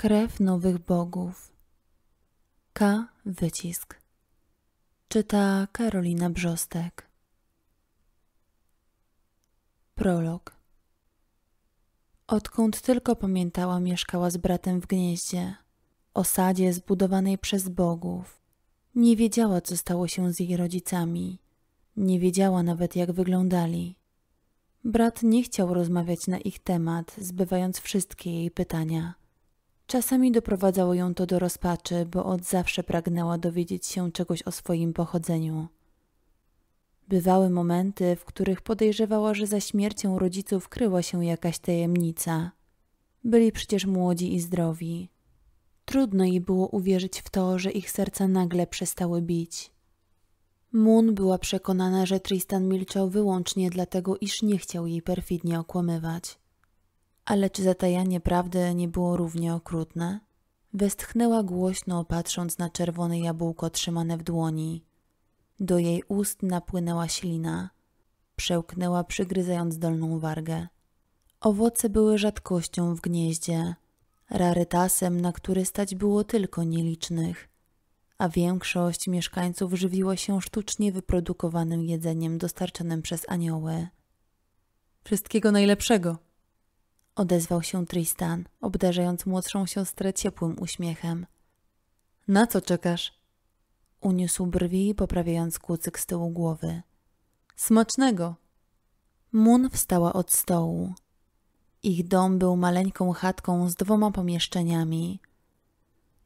Krew nowych bogów. K. Wycisk. Czyta Karolina Brzostek. Prolog. Odkąd tylko pamiętała, mieszkała z bratem w gnieździe, osadzie zbudowanej przez bogów. Nie wiedziała, co stało się z jej rodzicami. Nie wiedziała nawet, jak wyglądali. Brat nie chciał rozmawiać na ich temat, zbywając wszystkie jej pytania. Czasami doprowadzało ją to do rozpaczy, bo od zawsze pragnęła dowiedzieć się czegoś o swoim pochodzeniu. Bywały momenty, w których podejrzewała, że za śmiercią rodziców kryła się jakaś tajemnica. Byli przecież młodzi i zdrowi. Trudno jej było uwierzyć w to, że ich serca nagle przestały bić. Moon była przekonana, że Tristan milczał wyłącznie dlatego, iż nie chciał jej perfidnie okłamywać. Ale czy zatajanie prawdy nie było równie okrutne? Westchnęła głośno, patrząc na czerwone jabłko trzymane w dłoni. Do jej ust napłynęła ślina. Przełknęła, przygryzając dolną wargę. Owoce były rzadkością w gnieździe, rarytasem, na który stać było tylko nielicznych, a większość mieszkańców żywiła się sztucznie wyprodukowanym jedzeniem dostarczanym przez anioły. Wszystkiego najlepszego! odezwał się Tristan, obdarzając młodszą siostrę ciepłym uśmiechem. Na co czekasz? Uniósł brwi, poprawiając kucyk z tyłu głowy. Smacznego! Mun wstała od stołu. Ich dom był maleńką chatką z dwoma pomieszczeniami.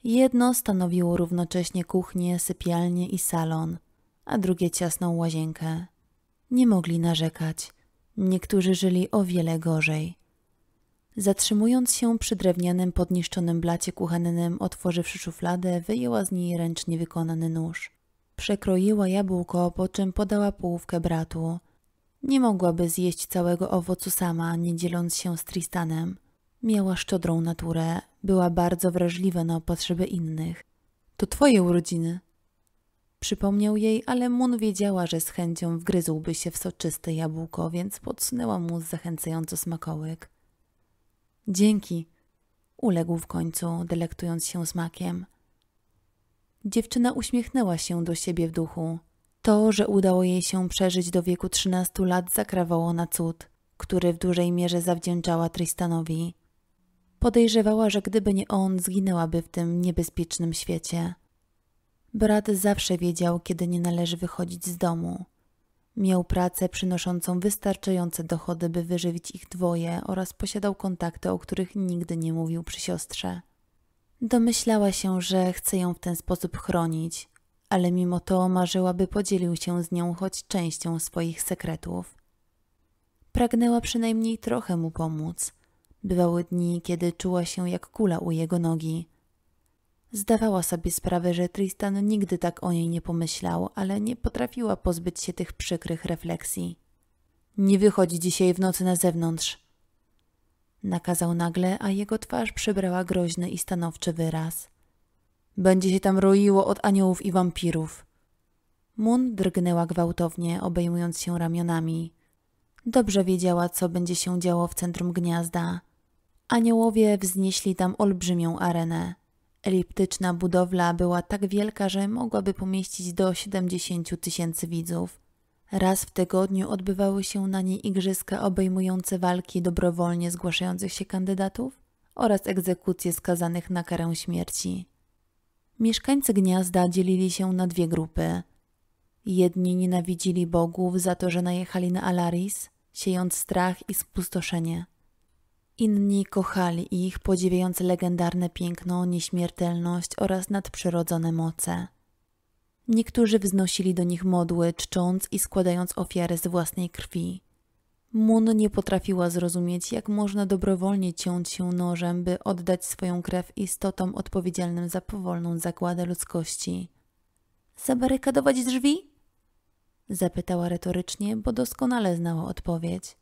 Jedno stanowiło równocześnie kuchnię, sypialnię i salon, a drugie ciasną łazienkę. Nie mogli narzekać. Niektórzy żyli o wiele gorzej. Zatrzymując się przy drewnianym, podniszczonym blacie kuchennym, otworzywszy szufladę, wyjęła z niej ręcznie wykonany nóż. Przekroiła jabłko, po czym podała połówkę bratu. Nie mogłaby zjeść całego owocu sama, nie dzieląc się z Tristanem. Miała szczodrą naturę, była bardzo wrażliwa na potrzeby innych. To twoje urodziny. Przypomniał jej, ale Mun wiedziała, że z chęcią wgryzłby się w soczyste jabłko, więc podsunęła mu zachęcająco smakołyk. Dzięki, uległ w końcu, delektując się smakiem. Dziewczyna uśmiechnęła się do siebie w duchu. To, że udało jej się przeżyć do wieku 13 lat, zakrawało na cud, który w dużej mierze zawdzięczała Tristanowi. Podejrzewała, że gdyby nie on, zginęłaby w tym niebezpiecznym świecie. Brat zawsze wiedział, kiedy nie należy wychodzić z domu. Miał pracę przynoszącą wystarczające dochody, by wyżywić ich dwoje oraz posiadał kontakty, o których nigdy nie mówił przy siostrze. Domyślała się, że chce ją w ten sposób chronić, ale mimo to marzyła, by podzielił się z nią choć częścią swoich sekretów. Pragnęła przynajmniej trochę mu pomóc. Bywały dni, kiedy czuła się jak kula u jego nogi. Zdawała sobie sprawę, że Tristan nigdy tak o niej nie pomyślał, ale nie potrafiła pozbyć się tych przykrych refleksji. Nie wychodź dzisiaj w nocy na zewnątrz. Nakazał nagle, a jego twarz przybrała groźny i stanowczy wyraz. Będzie się tam roiło od aniołów i wampirów. Mun drgnęła gwałtownie, obejmując się ramionami. Dobrze wiedziała, co będzie się działo w centrum gniazda. Aniołowie wznieśli tam olbrzymią arenę. Eliptyczna budowla była tak wielka, że mogłaby pomieścić do 70 tysięcy widzów. Raz w tygodniu odbywały się na niej igrzyska obejmujące walki dobrowolnie zgłaszających się kandydatów oraz egzekucje skazanych na karę śmierci. Mieszkańcy gniazda dzielili się na dwie grupy. Jedni nienawidzili bogów za to, że najechali na Alaris, siejąc strach i spustoszenie. Inni kochali ich, podziwiając legendarne piękno, nieśmiertelność oraz nadprzyrodzone moce. Niektórzy wznosili do nich modły, czcząc i składając ofiary z własnej krwi. Mun nie potrafiła zrozumieć, jak można dobrowolnie ciąć się nożem, by oddać swoją krew istotom odpowiedzialnym za powolną zagładę ludzkości. Zabarykadować drzwi? Zapytała retorycznie, bo doskonale znała odpowiedź.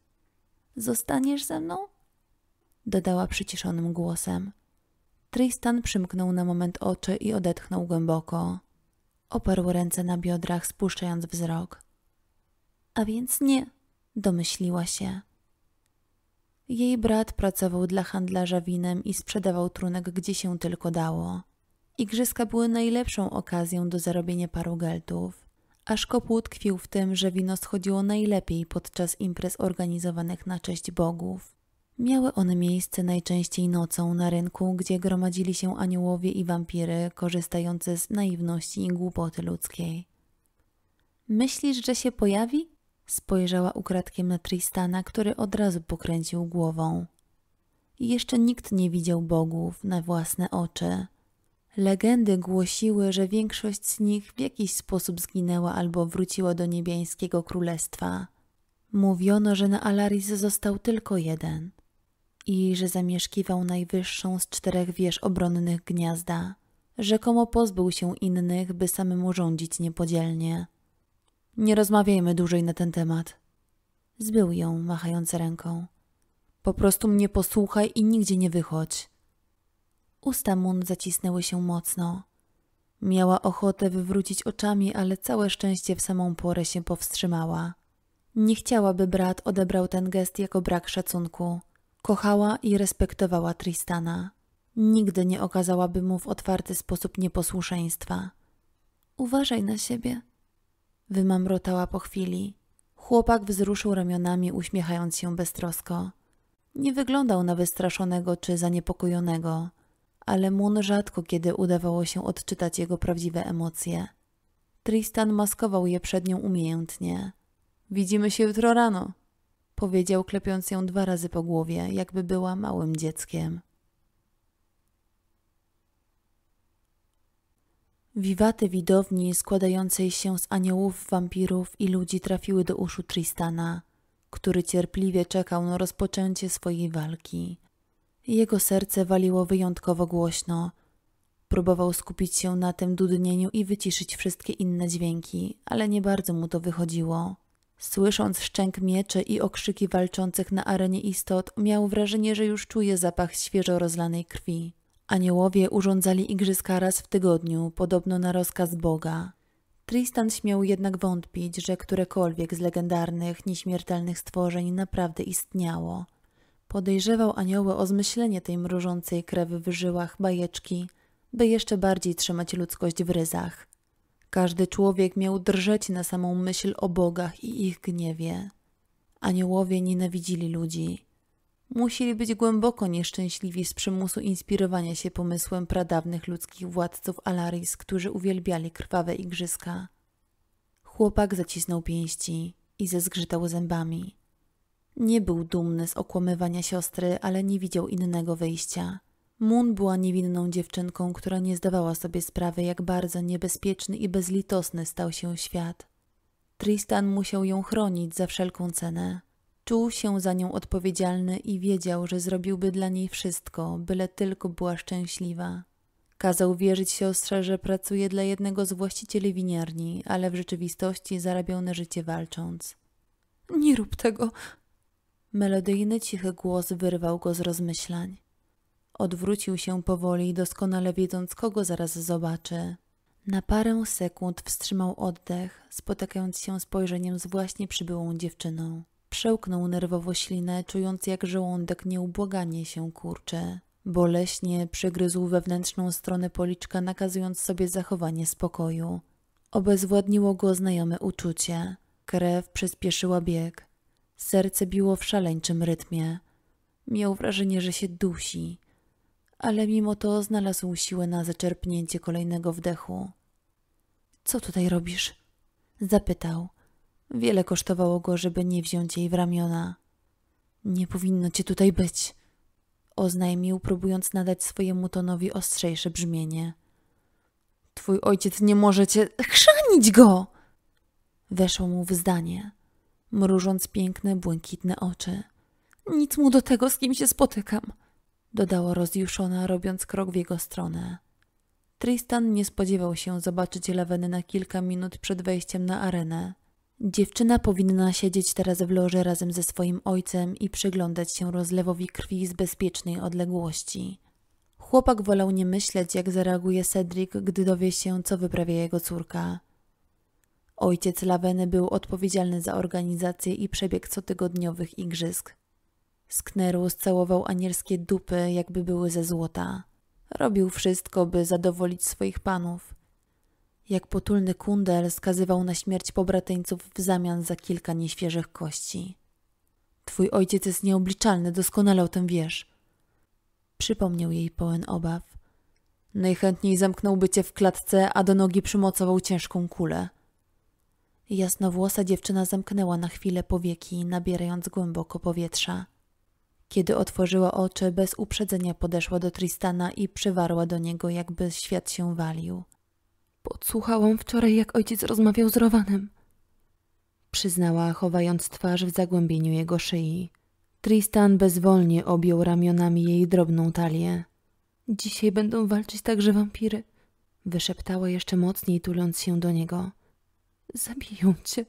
Zostaniesz ze mną? dodała przyciszonym głosem. Tristan przymknął na moment oczy i odetchnął głęboko. Oparł ręce na biodrach, spuszczając wzrok. A więc nie, domyśliła się. Jej brat pracował dla handlarza winem i sprzedawał trunek gdzie się tylko dało. Igrzyska były najlepszą okazją do zarobienia paru geltów. Aż kopu tkwił w tym, że wino schodziło najlepiej podczas imprez organizowanych na cześć bogów. Miały one miejsce najczęściej nocą na rynku, gdzie gromadzili się aniołowie i wampiry, korzystający z naiwności i głupoty ludzkiej. Myślisz, że się pojawi? Spojrzała ukradkiem na Tristana, który od razu pokręcił głową. Jeszcze nikt nie widział bogów na własne oczy. Legendy głosiły, że większość z nich w jakiś sposób zginęła albo wróciła do niebiańskiego królestwa. Mówiono, że na Alaris został tylko jeden – i że zamieszkiwał najwyższą z czterech wież obronnych gniazda. Rzekomo pozbył się innych, by samemu rządzić niepodzielnie. Nie rozmawiajmy dłużej na ten temat. Zbył ją, machając ręką. Po prostu mnie posłuchaj i nigdzie nie wychodź. Usta Mun zacisnęły się mocno. Miała ochotę wywrócić oczami, ale całe szczęście w samą porę się powstrzymała. Nie chciała, by brat odebrał ten gest jako brak szacunku. Kochała i respektowała Tristana. Nigdy nie okazałaby mu w otwarty sposób nieposłuszeństwa. Uważaj na siebie, wymamrotała po chwili. Chłopak wzruszył ramionami, uśmiechając się beztrosko. Nie wyglądał na wystraszonego czy zaniepokojonego, ale Mun rzadko kiedy udawało się odczytać jego prawdziwe emocje. Tristan maskował je przed nią umiejętnie. Widzimy się jutro rano, powiedział, klepiąc ją dwa razy po głowie, jakby była małym dzieckiem. Wiwaty widowni składającej się z aniołów, wampirów i ludzi trafiły do uszu Tristana, który cierpliwie czekał na rozpoczęcie swojej walki. Jego serce waliło wyjątkowo głośno. Próbował skupić się na tym dudnieniu i wyciszyć wszystkie inne dźwięki, ale nie bardzo mu to wychodziło. Słysząc szczęk mieczy i okrzyki walczących na arenie istot, miał wrażenie, że już czuje zapach świeżo rozlanej krwi. Aniołowie urządzali igrzyska raz w tygodniu, podobno na rozkaz Boga. Tristan śmiał jednak wątpić, że którekolwiek z legendarnych, nieśmiertelnych stworzeń naprawdę istniało. Podejrzewał anioły o zmyślenie tej mrożącej krew w żyłach bajeczki, by jeszcze bardziej trzymać ludzkość w ryzach – każdy człowiek miał drżeć na samą myśl o bogach i ich gniewie. Aniołowie nienawidzili ludzi. Musieli być głęboko nieszczęśliwi z przymusu inspirowania się pomysłem pradawnych ludzkich władców Alaris, którzy uwielbiali krwawe igrzyska. Chłopak zacisnął pięści i zezgrzytał zębami. Nie był dumny z okłamywania siostry, ale nie widział innego wyjścia. Moon była niewinną dziewczynką, która nie zdawała sobie sprawy, jak bardzo niebezpieczny i bezlitosny stał się świat. Tristan musiał ją chronić za wszelką cenę. Czuł się za nią odpowiedzialny i wiedział, że zrobiłby dla niej wszystko, byle tylko była szczęśliwa. Kazał wierzyć siostrze, że pracuje dla jednego z właścicieli winiarni, ale w rzeczywistości zarabiał na życie walcząc. Nie rób tego! Melodyjny cichy głos wyrwał go z rozmyślań. Odwrócił się powoli, doskonale wiedząc, kogo zaraz zobaczy. Na parę sekund wstrzymał oddech, spotykając się spojrzeniem z właśnie przybyłą dziewczyną. Przełknął nerwowo ślinę, czując jak żołądek nieubłaganie się kurczy. Boleśnie przygryzł wewnętrzną stronę policzka, nakazując sobie zachowanie spokoju. Obezwładniło go znajome uczucie. Krew przyspieszyła bieg. Serce biło w szaleńczym rytmie. Miał wrażenie, że się dusi ale mimo to znalazł siłę na zaczerpnięcie kolejnego wdechu. Co tutaj robisz? Zapytał. Wiele kosztowało go, żeby nie wziąć jej w ramiona. Nie powinno cię tutaj być, oznajmił, próbując nadać swojemu tonowi ostrzejsze brzmienie. Twój ojciec nie może cię. chrzanić go! Weszło mu w zdanie, mrużąc piękne, błękitne oczy. Nic mu do tego, z kim się spotykam dodała rozjuszona, robiąc krok w jego stronę. Tristan nie spodziewał się zobaczyć Leweny na kilka minut przed wejściem na arenę. Dziewczyna powinna siedzieć teraz w loży razem ze swoim ojcem i przyglądać się rozlewowi krwi z bezpiecznej odległości. Chłopak wolał nie myśleć, jak zareaguje Cedric, gdy dowie się, co wyprawia jego córka. Ojciec Laweny był odpowiedzialny za organizację i przebieg cotygodniowych igrzysk. Sknerus całował anielskie dupy, jakby były ze złota. Robił wszystko, by zadowolić swoich panów. Jak potulny kundel skazywał na śmierć pobrateńców w zamian za kilka nieświeżych kości. Twój ojciec jest nieobliczalny, doskonale o tym wiesz. Przypomniał jej pełen obaw. Najchętniej zamknąłby cię w klatce, a do nogi przymocował ciężką kulę. Jasnowłosa dziewczyna zamknęła na chwilę powieki, nabierając głęboko powietrza. Kiedy otworzyła oczy, bez uprzedzenia podeszła do Tristana i przywarła do niego, jakby świat się walił. Podsłuchałam wczoraj, jak ojciec rozmawiał z Rowanem. Przyznała, chowając twarz w zagłębieniu jego szyi. Tristan bezwolnie objął ramionami jej drobną talię. Dzisiaj będą walczyć także wampiry. Wyszeptała jeszcze mocniej, tuląc się do niego. Zabiją cię.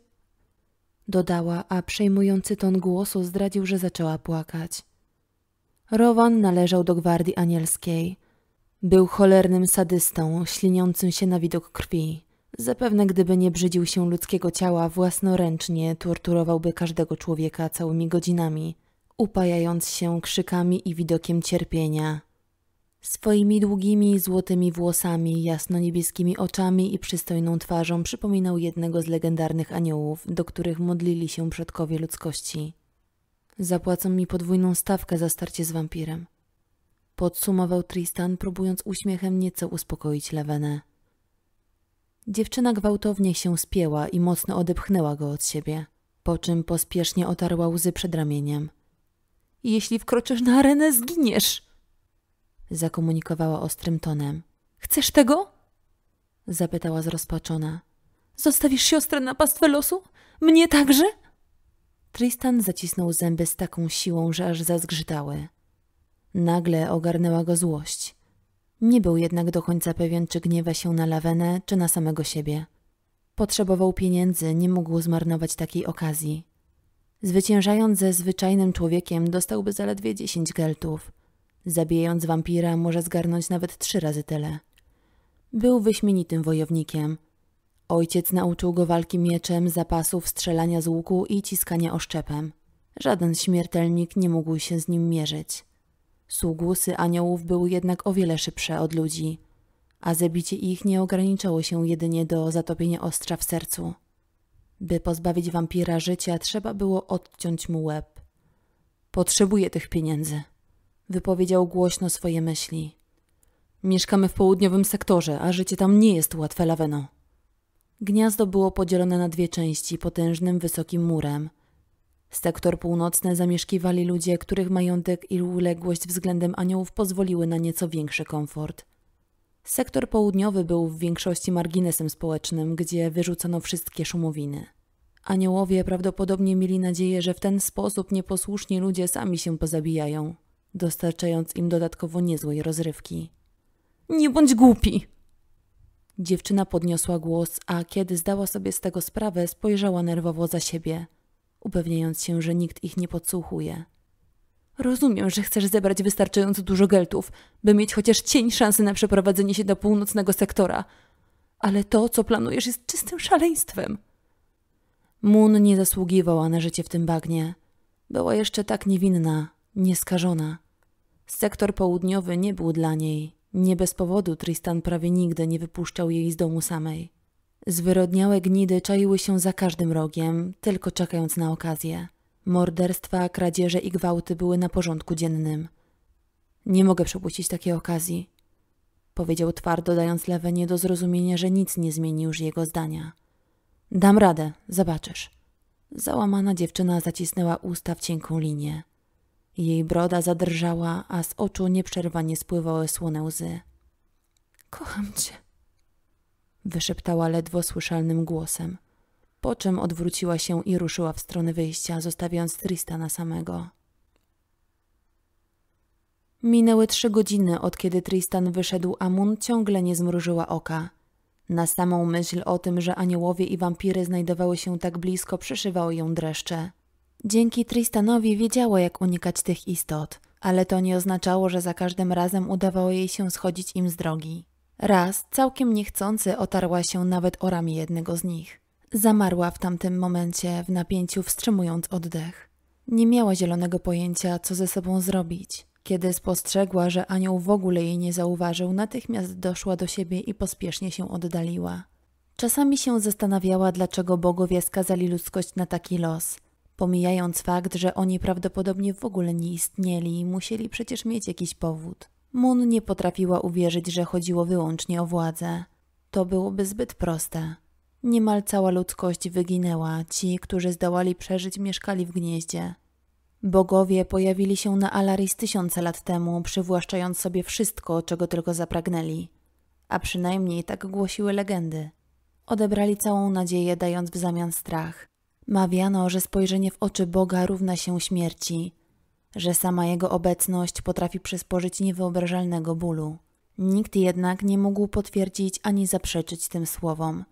Dodała, a przejmujący ton głosu zdradził, że zaczęła płakać. Rowan należał do gwardii anielskiej. Był cholernym sadystą, śliniącym się na widok krwi. Zapewne gdyby nie brzydził się ludzkiego ciała, własnoręcznie torturowałby każdego człowieka całymi godzinami, upajając się krzykami i widokiem cierpienia. Swoimi długimi, złotymi włosami, jasno-niebieskimi oczami i przystojną twarzą przypominał jednego z legendarnych aniołów, do których modlili się przodkowie ludzkości. Zapłacą mi podwójną stawkę za starcie z wampirem. Podsumował Tristan, próbując uśmiechem nieco uspokoić Lewenę. Dziewczyna gwałtownie się spięła i mocno odepchnęła go od siebie, po czym pospiesznie otarła łzy przed ramieniem. Jeśli wkroczysz na arenę, zginiesz! Zakomunikowała ostrym tonem. Chcesz tego? Zapytała zrozpaczona. Zostawisz siostrę na pastwę losu? Mnie także? Tristan zacisnął zęby z taką siłą, że aż zazgrzytały. Nagle ogarnęła go złość. Nie był jednak do końca pewien, czy gniewa się na Lawenę, czy na samego siebie. Potrzebował pieniędzy, nie mógł zmarnować takiej okazji. Zwyciężając ze zwyczajnym człowiekiem, dostałby zaledwie dziesięć geltów. Zabijając wampira, może zgarnąć nawet trzy razy tyle. Był wyśmienitym wojownikiem – Ojciec nauczył go walki mieczem, zapasów, strzelania z łuku i ciskania oszczepem. Żaden śmiertelnik nie mógł się z nim mierzyć. Sługusy aniołów były jednak o wiele szybsze od ludzi, a zabicie ich nie ograniczało się jedynie do zatopienia ostrza w sercu. By pozbawić wampira życia, trzeba było odciąć mu łeb. Potrzebuję tych pieniędzy, wypowiedział głośno swoje myśli. Mieszkamy w południowym sektorze, a życie tam nie jest łatwe, Laweno. Gniazdo było podzielone na dwie części potężnym, wysokim murem. Sektor północny zamieszkiwali ludzie, których majątek i uległość względem aniołów pozwoliły na nieco większy komfort. Sektor południowy był w większości marginesem społecznym, gdzie wyrzucano wszystkie szumowiny. Aniołowie prawdopodobnie mieli nadzieję, że w ten sposób nieposłuszni ludzie sami się pozabijają, dostarczając im dodatkowo niezłej rozrywki. Nie bądź głupi! Dziewczyna podniosła głos, a kiedy zdała sobie z tego sprawę, spojrzała nerwowo za siebie, upewniając się, że nikt ich nie podsłuchuje. Rozumiem, że chcesz zebrać wystarczająco dużo geltów, by mieć chociaż cień szansy na przeprowadzenie się do północnego sektora. Ale to, co planujesz, jest czystym szaleństwem. Moon nie zasługiwała na życie w tym bagnie. Była jeszcze tak niewinna, nieskażona. Sektor południowy nie był dla niej. Nie bez powodu Tristan prawie nigdy nie wypuszczał jej z domu samej. Zwyrodniałe gnidy czaiły się za każdym rogiem, tylko czekając na okazję. Morderstwa, kradzieże i gwałty były na porządku dziennym. Nie mogę przepuścić takiej okazji, powiedział twardo, dając Lewenie do zrozumienia, że nic nie zmieni już jego zdania. Dam radę, zobaczysz. Załamana dziewczyna zacisnęła usta w cienką linię. Jej broda zadrżała, a z oczu nieprzerwanie spływały słone łzy. Kocham cię, wyszeptała ledwo słyszalnym głosem, po czym odwróciła się i ruszyła w stronę wyjścia, zostawiając Tristana samego. Minęły trzy godziny, od kiedy Tristan wyszedł, a Mun ciągle nie zmrużyła oka. Na samą myśl o tym, że aniołowie i wampiry znajdowały się tak blisko, przeszywały ją dreszcze. Dzięki Tristanowi wiedziała, jak unikać tych istot, ale to nie oznaczało, że za każdym razem udawało jej się schodzić im z drogi. Raz, całkiem niechcący, otarła się nawet o ramię jednego z nich. Zamarła w tamtym momencie w napięciu, wstrzymując oddech. Nie miała zielonego pojęcia, co ze sobą zrobić. Kiedy spostrzegła, że anioł w ogóle jej nie zauważył, natychmiast doszła do siebie i pospiesznie się oddaliła. Czasami się zastanawiała, dlaczego bogowie skazali ludzkość na taki los Pomijając fakt, że oni prawdopodobnie w ogóle nie istnieli i musieli przecież mieć jakiś powód. Moon nie potrafiła uwierzyć, że chodziło wyłącznie o władzę. To byłoby zbyt proste. Niemal cała ludzkość wyginęła, ci, którzy zdołali przeżyć, mieszkali w gnieździe. Bogowie pojawili się na Alaris tysiące lat temu, przywłaszczając sobie wszystko, czego tylko zapragnęli. A przynajmniej tak głosiły legendy. Odebrali całą nadzieję, dając w zamian strach. Mawiano, że spojrzenie w oczy Boga równa się śmierci, że sama jego obecność potrafi przysporzyć niewyobrażalnego bólu. Nikt jednak nie mógł potwierdzić ani zaprzeczyć tym słowom.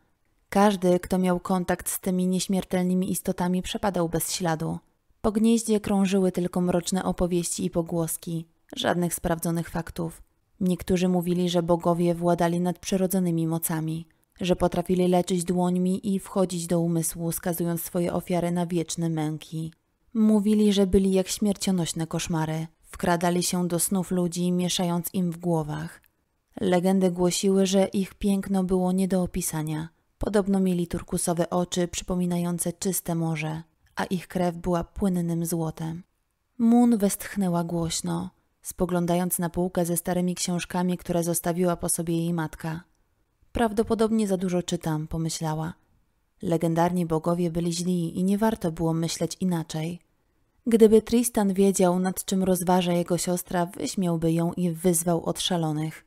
Każdy, kto miał kontakt z tymi nieśmiertelnymi istotami, przepadał bez śladu. Po gnieździe krążyły tylko mroczne opowieści i pogłoski, żadnych sprawdzonych faktów. Niektórzy mówili, że bogowie władali nadprzyrodzonymi mocami że potrafili leczyć dłońmi i wchodzić do umysłu, skazując swoje ofiary na wieczne męki. Mówili, że byli jak śmiercionośne koszmary, wkradali się do snów ludzi, mieszając im w głowach. Legendy głosiły, że ich piękno było nie do opisania. Podobno mieli turkusowe oczy przypominające czyste morze, a ich krew była płynnym złotem. Moon westchnęła głośno, spoglądając na półkę ze starymi książkami, które zostawiła po sobie jej matka. Prawdopodobnie za dużo czytam, pomyślała. Legendarni bogowie byli źli i nie warto było myśleć inaczej. Gdyby Tristan wiedział, nad czym rozważa jego siostra, wyśmiałby ją i wyzwał od szalonych.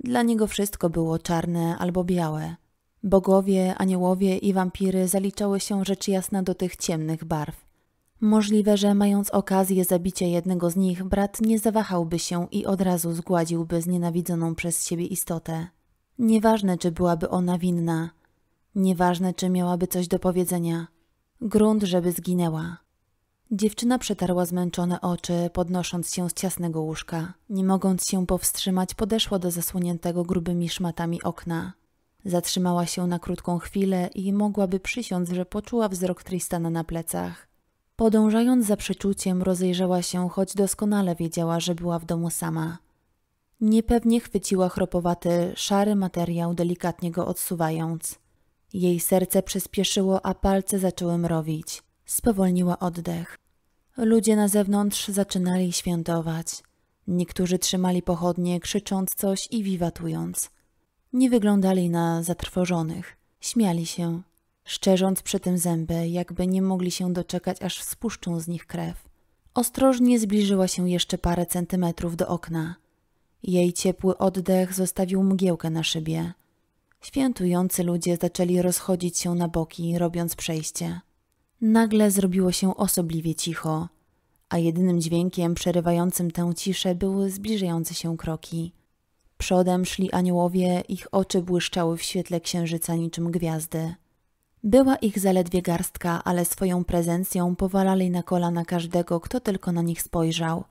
Dla niego wszystko było czarne albo białe. Bogowie, aniołowie i wampiry zaliczały się rzecz jasna do tych ciemnych barw. Możliwe, że mając okazję zabicia jednego z nich, brat nie zawahałby się i od razu zgładziłby znienawidzoną przez siebie istotę. Nieważne, czy byłaby ona winna, nieważne, czy miałaby coś do powiedzenia, grunt, żeby zginęła. Dziewczyna przetarła zmęczone oczy, podnosząc się z ciasnego łóżka. Nie mogąc się powstrzymać, podeszła do zasłoniętego grubymi szmatami okna. Zatrzymała się na krótką chwilę i mogłaby przysiąc, że poczuła wzrok Tristana na plecach. Podążając za przeczuciem, rozejrzała się, choć doskonale wiedziała, że była w domu sama. Niepewnie chwyciła chropowaty, szary materiał, delikatnie go odsuwając. Jej serce przyspieszyło, a palce zaczęły mrowić. Spowolniła oddech. Ludzie na zewnątrz zaczynali świętować. Niektórzy trzymali pochodnie, krzycząc coś i wiwatując. Nie wyglądali na zatrwożonych. Śmiali się, szczerząc przy tym zęby, jakby nie mogli się doczekać, aż spuszczą z nich krew. Ostrożnie zbliżyła się jeszcze parę centymetrów do okna. Jej ciepły oddech zostawił mgiełkę na szybie. Świętujący ludzie zaczęli rozchodzić się na boki, robiąc przejście. Nagle zrobiło się osobliwie cicho, a jedynym dźwiękiem przerywającym tę ciszę były zbliżające się kroki. Przodem szli aniołowie, ich oczy błyszczały w świetle księżyca niczym gwiazdy. Była ich zaledwie garstka, ale swoją prezencją powalali na kolana każdego, kto tylko na nich spojrzał.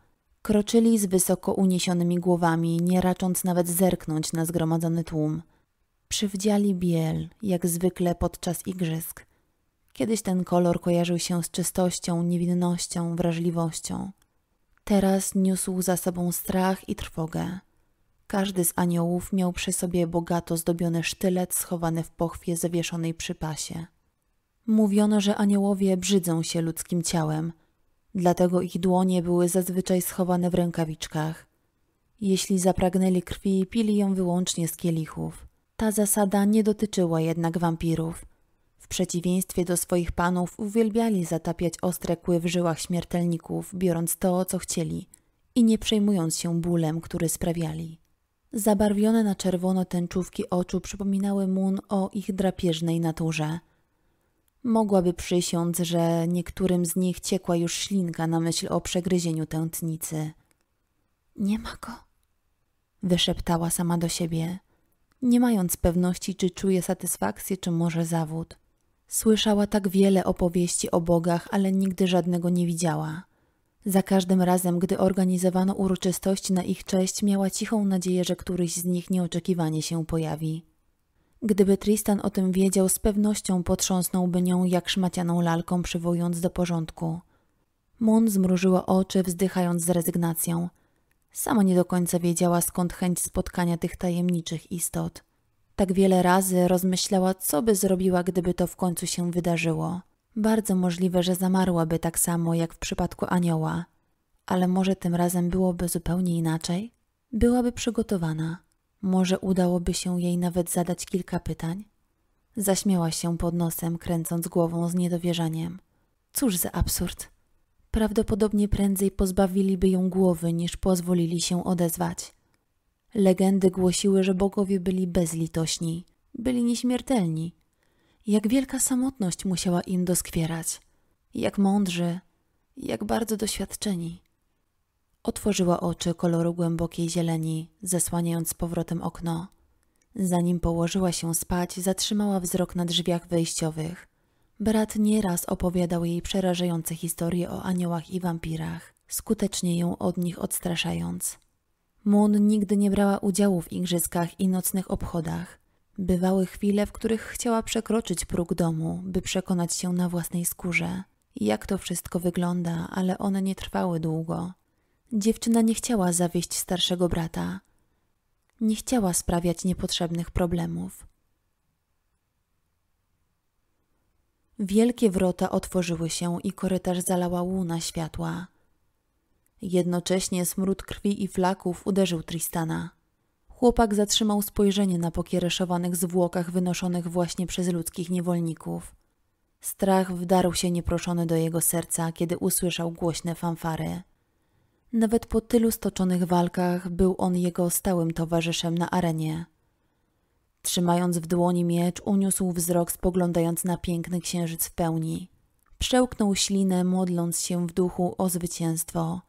Kroczyli z wysoko uniesionymi głowami, nie racząc nawet zerknąć na zgromadzony tłum. Przywdziali biel, jak zwykle podczas igrzysk. Kiedyś ten kolor kojarzył się z czystością, niewinnością, wrażliwością. Teraz niósł za sobą strach i trwogę. Każdy z aniołów miał przy sobie bogato zdobiony sztylet schowany w pochwie zawieszonej przy pasie. Mówiono, że aniołowie brzydzą się ludzkim ciałem, dlatego ich dłonie były zazwyczaj schowane w rękawiczkach. Jeśli zapragnęli krwi, pili ją wyłącznie z kielichów. Ta zasada nie dotyczyła jednak wampirów. W przeciwieństwie do swoich panów uwielbiali zatapiać ostre kły w żyłach śmiertelników, biorąc to, co chcieli i nie przejmując się bólem, który sprawiali. Zabarwione na czerwono tęczówki oczu przypominały Mun o ich drapieżnej naturze – Mogłaby przysiąc, że niektórym z nich ciekła już ślinka na myśl o przegryzieniu tętnicy. Nie ma go, wyszeptała sama do siebie, nie mając pewności, czy czuje satysfakcję, czy może zawód. Słyszała tak wiele opowieści o bogach, ale nigdy żadnego nie widziała. Za każdym razem, gdy organizowano uroczystości na ich cześć, miała cichą nadzieję, że któryś z nich nieoczekiwanie się pojawi. Gdyby Tristan o tym wiedział, z pewnością potrząsnąłby nią jak szmacianą lalką, przywołując do porządku. Mon zmrużyła oczy, wzdychając z rezygnacją. Sama nie do końca wiedziała, skąd chęć spotkania tych tajemniczych istot. Tak wiele razy rozmyślała, co by zrobiła, gdyby to w końcu się wydarzyło. Bardzo możliwe, że zamarłaby tak samo jak w przypadku anioła. Ale może tym razem byłoby zupełnie inaczej? Byłaby przygotowana. Może udałoby się jej nawet zadać kilka pytań? Zaśmiała się pod nosem, kręcąc głową z niedowierzaniem. Cóż za absurd. Prawdopodobnie prędzej pozbawiliby ją głowy, niż pozwolili się odezwać. Legendy głosiły, że bogowie byli bezlitośni, byli nieśmiertelni. Jak wielka samotność musiała im doskwierać. Jak mądrzy, jak bardzo doświadczeni. Otworzyła oczy koloru głębokiej zieleni, zasłaniając z powrotem okno. Zanim położyła się spać, zatrzymała wzrok na drzwiach wejściowych. Brat nieraz opowiadał jej przerażające historie o aniołach i wampirach, skutecznie ją od nich odstraszając. Moon nigdy nie brała udziału w igrzyskach i nocnych obchodach. Bywały chwile, w których chciała przekroczyć próg domu, by przekonać się na własnej skórze. Jak to wszystko wygląda, ale one nie trwały długo. Dziewczyna nie chciała zawieść starszego brata. Nie chciała sprawiać niepotrzebnych problemów. Wielkie wrota otworzyły się i korytarz zalała łuna światła. Jednocześnie smród krwi i flaków uderzył Tristana. Chłopak zatrzymał spojrzenie na pokiereszowanych zwłokach wynoszonych właśnie przez ludzkich niewolników. Strach wdarł się nieproszony do jego serca, kiedy usłyszał głośne fanfary. Nawet po tylu stoczonych walkach był on jego stałym towarzyszem na arenie. Trzymając w dłoni miecz, uniósł wzrok spoglądając na piękny księżyc w pełni. Przełknął ślinę, modląc się w duchu o zwycięstwo.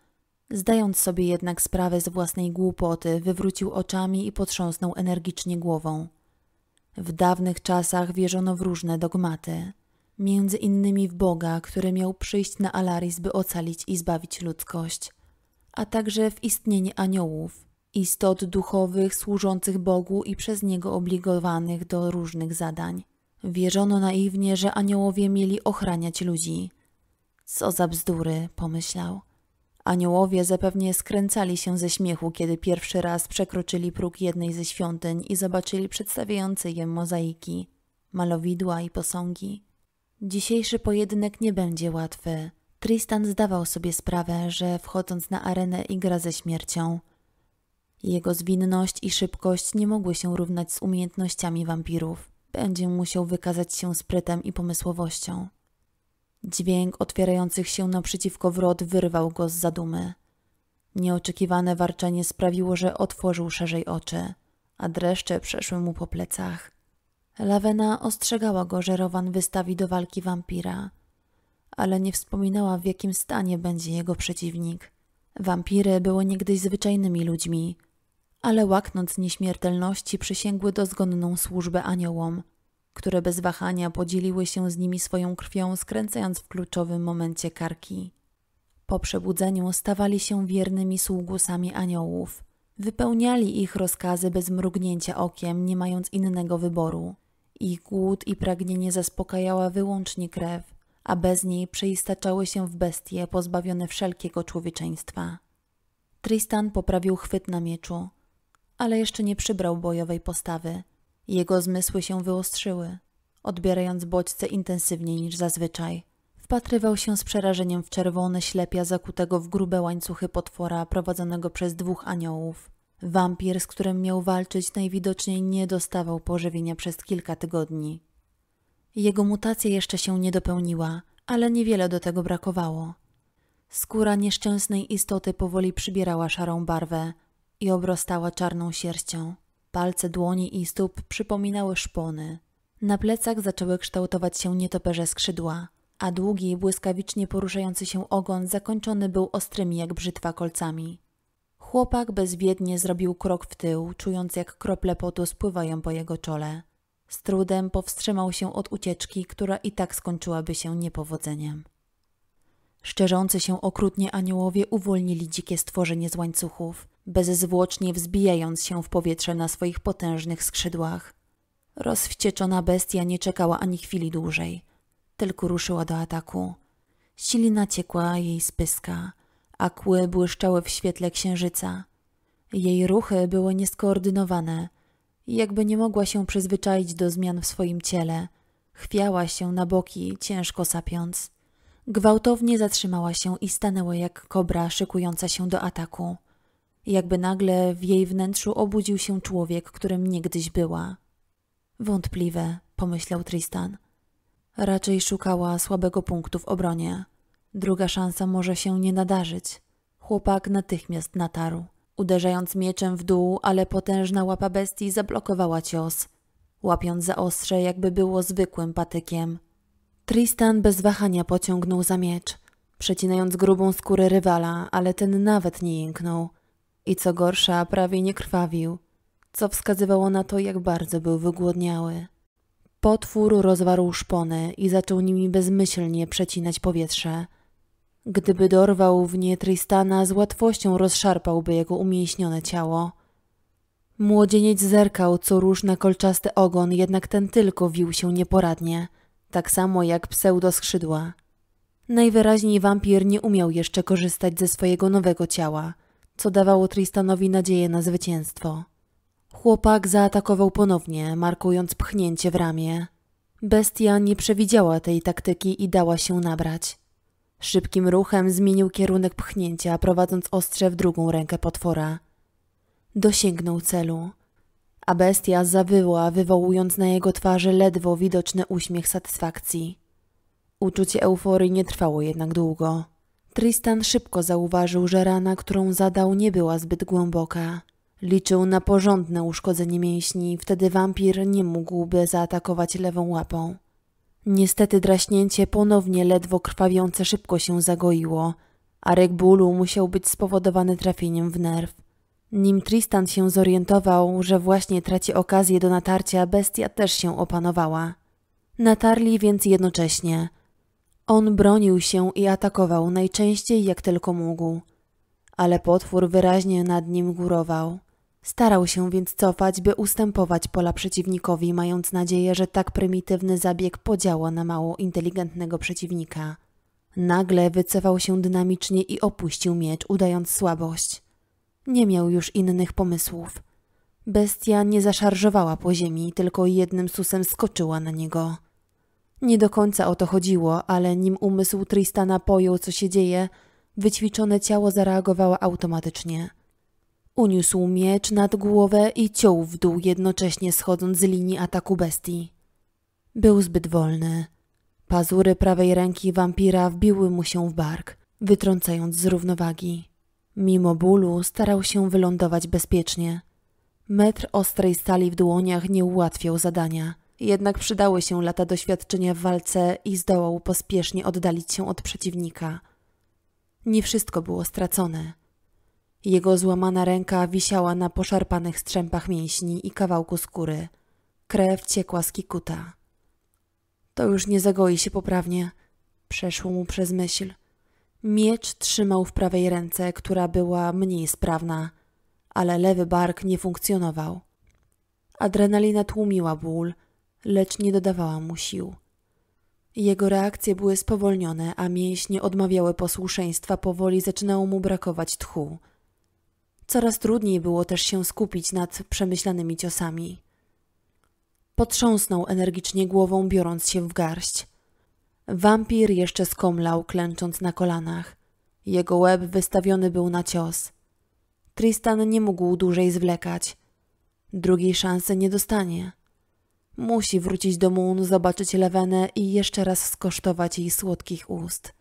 Zdając sobie jednak sprawę z własnej głupoty, wywrócił oczami i potrząsnął energicznie głową. W dawnych czasach wierzono w różne dogmaty, między innymi w Boga, który miał przyjść na Alaris, by ocalić i zbawić ludzkość – a także w istnienie aniołów, istot duchowych służących Bogu i przez Niego obligowanych do różnych zadań. Wierzono naiwnie, że aniołowie mieli ochraniać ludzi. Co za bzdury, pomyślał. Aniołowie zapewnie skręcali się ze śmiechu, kiedy pierwszy raz przekroczyli próg jednej ze świątyń i zobaczyli przedstawiające je mozaiki, malowidła i posągi. Dzisiejszy pojedynek nie będzie łatwy. Tristan zdawał sobie sprawę, że wchodząc na arenę igra ze śmiercią. Jego zwinność i szybkość nie mogły się równać z umiejętnościami wampirów. Będzie musiał wykazać się sprytem i pomysłowością. Dźwięk otwierających się naprzeciwko wrot wyrwał go z zadumy. Nieoczekiwane warczenie sprawiło, że otworzył szerzej oczy, a dreszcze przeszły mu po plecach. Lawena ostrzegała go, że Rowan wystawi do walki wampira – ale nie wspominała w jakim stanie będzie jego przeciwnik. Wampiry były niegdyś zwyczajnymi ludźmi, ale łaknąc nieśmiertelności przysięgły dozgonną służbę aniołom, które bez wahania podzieliły się z nimi swoją krwią, skręcając w kluczowym momencie karki. Po przebudzeniu stawali się wiernymi sługusami aniołów. Wypełniali ich rozkazy bez mrugnięcia okiem, nie mając innego wyboru. Ich głód i pragnienie zaspokajała wyłącznie krew, a bez niej przeistaczały się w bestie pozbawione wszelkiego człowieczeństwa. Tristan poprawił chwyt na mieczu, ale jeszcze nie przybrał bojowej postawy. Jego zmysły się wyostrzyły, odbierając bodźce intensywniej niż zazwyczaj. Wpatrywał się z przerażeniem w czerwone ślepia zakutego w grube łańcuchy potwora prowadzonego przez dwóch aniołów. Wampir, z którym miał walczyć, najwidoczniej nie dostawał pożywienia przez kilka tygodni. Jego mutacja jeszcze się nie dopełniła, ale niewiele do tego brakowało. Skóra nieszczęsnej istoty powoli przybierała szarą barwę i obrastała czarną sierścią. Palce dłoni i stóp przypominały szpony. Na plecach zaczęły kształtować się nietoperze skrzydła, a długi, błyskawicznie poruszający się ogon zakończony był ostrymi jak brzytwa kolcami. Chłopak bezwiednie zrobił krok w tył, czując jak krople potu spływają po jego czole. Z trudem powstrzymał się od ucieczki, która i tak skończyłaby się niepowodzeniem. Szczerzący się okrutnie aniołowie uwolnili dzikie stworzenie z łańcuchów, bezzwłocznie wzbijając się w powietrze na swoich potężnych skrzydłach. Rozwścieczona bestia nie czekała ani chwili dłużej, tylko ruszyła do ataku. Silina ciekła jej spyska, a kły błyszczały w świetle księżyca. Jej ruchy były nieskoordynowane – i jakby nie mogła się przyzwyczaić do zmian w swoim ciele. Chwiała się na boki, ciężko sapiąc. Gwałtownie zatrzymała się i stanęła jak kobra szykująca się do ataku. Jakby nagle w jej wnętrzu obudził się człowiek, którym niegdyś była. Wątpliwe, pomyślał Tristan. Raczej szukała słabego punktu w obronie. Druga szansa może się nie nadarzyć. Chłopak natychmiast natarł uderzając mieczem w dół, ale potężna łapa bestii zablokowała cios, łapiąc za ostrze, jakby było zwykłym patykiem. Tristan bez wahania pociągnął za miecz, przecinając grubą skórę rywala, ale ten nawet nie jęknął. I co gorsza, prawie nie krwawił, co wskazywało na to, jak bardzo był wygłodniały. Potwór rozwarł szpony i zaczął nimi bezmyślnie przecinać powietrze – Gdyby dorwał w nie Tristana, z łatwością rozszarpałby jego umięśnione ciało. Młodzieniec zerkał co róż na kolczasty ogon, jednak ten tylko wił się nieporadnie, tak samo jak pseudoskrzydła. Najwyraźniej wampir nie umiał jeszcze korzystać ze swojego nowego ciała, co dawało Tristanowi nadzieję na zwycięstwo. Chłopak zaatakował ponownie, markując pchnięcie w ramię. Bestia nie przewidziała tej taktyki i dała się nabrać. Szybkim ruchem zmienił kierunek pchnięcia, prowadząc ostrze w drugą rękę potwora. Dosięgnął celu, a bestia zawyła, wywołując na jego twarzy ledwo widoczny uśmiech satysfakcji. Uczucie euforii nie trwało jednak długo. Tristan szybko zauważył, że rana, którą zadał, nie była zbyt głęboka. Liczył na porządne uszkodzenie mięśni, wtedy wampir nie mógłby zaatakować lewą łapą. Niestety draśnięcie ponownie ledwo krwawiące szybko się zagoiło, a ryk bólu musiał być spowodowany trafieniem w nerw. Nim Tristan się zorientował, że właśnie traci okazję do natarcia, bestia też się opanowała. Natarli więc jednocześnie. On bronił się i atakował najczęściej jak tylko mógł, ale potwór wyraźnie nad nim górował. Starał się więc cofać, by ustępować pola przeciwnikowi, mając nadzieję, że tak prymitywny zabieg podziała na mało inteligentnego przeciwnika. Nagle wycofał się dynamicznie i opuścił miecz, udając słabość. Nie miał już innych pomysłów. Bestia nie zaszarżowała po ziemi, tylko jednym susem skoczyła na niego. Nie do końca o to chodziło, ale nim umysł Tristana pojął, co się dzieje, wyćwiczone ciało zareagowało automatycznie – Uniósł miecz nad głowę i ciął w dół, jednocześnie schodząc z linii ataku bestii. Był zbyt wolny. Pazury prawej ręki wampira wbiły mu się w bark, wytrącając z równowagi. Mimo bólu starał się wylądować bezpiecznie. Metr ostrej stali w dłoniach nie ułatwiał zadania. Jednak przydały się lata doświadczenia w walce i zdołał pospiesznie oddalić się od przeciwnika. Nie wszystko było stracone. Jego złamana ręka wisiała na poszarpanych strzępach mięśni i kawałku skóry. Krew ciekła z kikuta. To już nie zagoi się poprawnie, przeszło mu przez myśl. Miecz trzymał w prawej ręce, która była mniej sprawna, ale lewy bark nie funkcjonował. Adrenalina tłumiła ból, lecz nie dodawała mu sił. Jego reakcje były spowolnione, a mięśnie odmawiały posłuszeństwa, powoli zaczynało mu brakować tchu. Coraz trudniej było też się skupić nad przemyślanymi ciosami. Potrząsnął energicznie głową, biorąc się w garść. Wampir jeszcze skomlał, klęcząc na kolanach. Jego łeb wystawiony był na cios. Tristan nie mógł dłużej zwlekać. Drugiej szansy nie dostanie. Musi wrócić do Moon, zobaczyć Lewenę i jeszcze raz skosztować jej słodkich ust.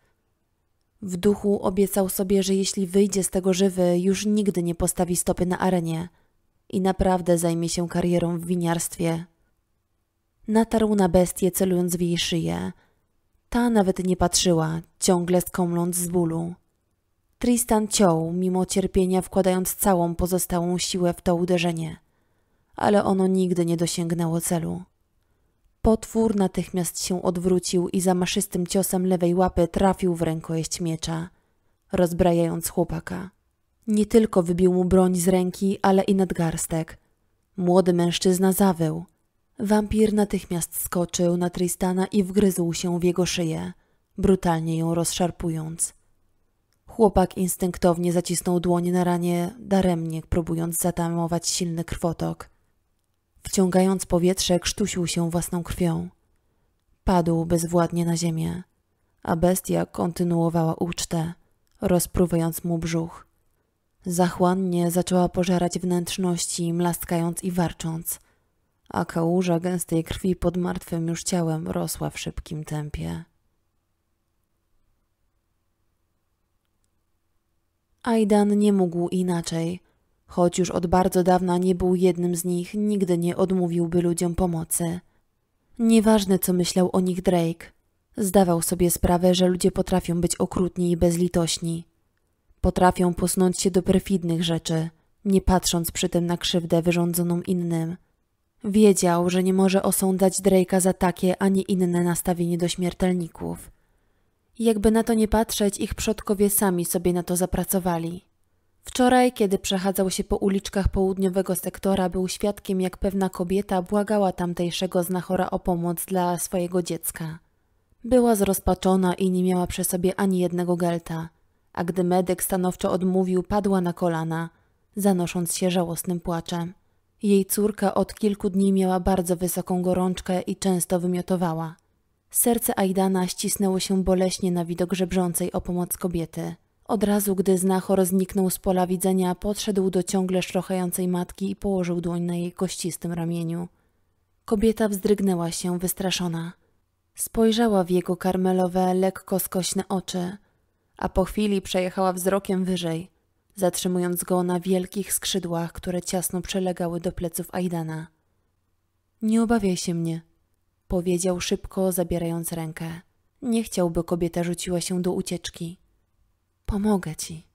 W duchu obiecał sobie, że jeśli wyjdzie z tego żywy, już nigdy nie postawi stopy na arenie i naprawdę zajmie się karierą w winiarstwie. Natarł na bestię, celując w jej szyję. Ta nawet nie patrzyła, ciągle skomląc z bólu. Tristan ciął, mimo cierpienia wkładając całą pozostałą siłę w to uderzenie, ale ono nigdy nie dosięgnęło celu. Potwór natychmiast się odwrócił i za maszystym ciosem lewej łapy trafił w rękojeść miecza, rozbrajając chłopaka. Nie tylko wybił mu broń z ręki, ale i nadgarstek. Młody mężczyzna zawył. Wampir natychmiast skoczył na Tristana i wgryzł się w jego szyję, brutalnie ją rozszarpując. Chłopak instynktownie zacisnął dłoń na ranie, daremnie próbując zatamować silny krwotok. Wciągając powietrze, krztusił się własną krwią. Padł bezwładnie na ziemię, a bestia kontynuowała ucztę, rozpruwając mu brzuch. Zachłannie zaczęła pożerać wnętrzności, mlaskając i warcząc, a kałuża gęstej krwi pod martwym już ciałem rosła w szybkim tempie. Aidan nie mógł inaczej – Choć już od bardzo dawna nie był jednym z nich, nigdy nie odmówiłby ludziom pomocy. Nieważne, co myślał o nich Drake, zdawał sobie sprawę, że ludzie potrafią być okrutni i bezlitośni. Potrafią posunąć się do perfidnych rzeczy, nie patrząc przy tym na krzywdę wyrządzoną innym. Wiedział, że nie może osądzać Drake'a za takie, a nie inne nastawienie do śmiertelników. Jakby na to nie patrzeć, ich przodkowie sami sobie na to zapracowali. Wczoraj, kiedy przechadzał się po uliczkach południowego sektora, był świadkiem, jak pewna kobieta błagała tamtejszego znachora o pomoc dla swojego dziecka. Była zrozpaczona i nie miała przy sobie ani jednego gelta, a gdy medyk stanowczo odmówił, padła na kolana, zanosząc się żałosnym płaczem. Jej córka od kilku dni miała bardzo wysoką gorączkę i często wymiotowała. Serce Aidana ścisnęło się boleśnie na widok żebrzącej o pomoc kobiety. Od razu, gdy znachor zniknął z pola widzenia, podszedł do ciągle szlochającej matki i położył dłoń na jej kościstym ramieniu. Kobieta wzdrygnęła się, wystraszona. Spojrzała w jego karmelowe, lekko skośne oczy, a po chwili przejechała wzrokiem wyżej, zatrzymując go na wielkich skrzydłach, które ciasno przelegały do pleców Aidana. Nie obawiaj się mnie, powiedział szybko, zabierając rękę. Nie chciałby kobieta rzuciła się do ucieczki. Pomogę ci,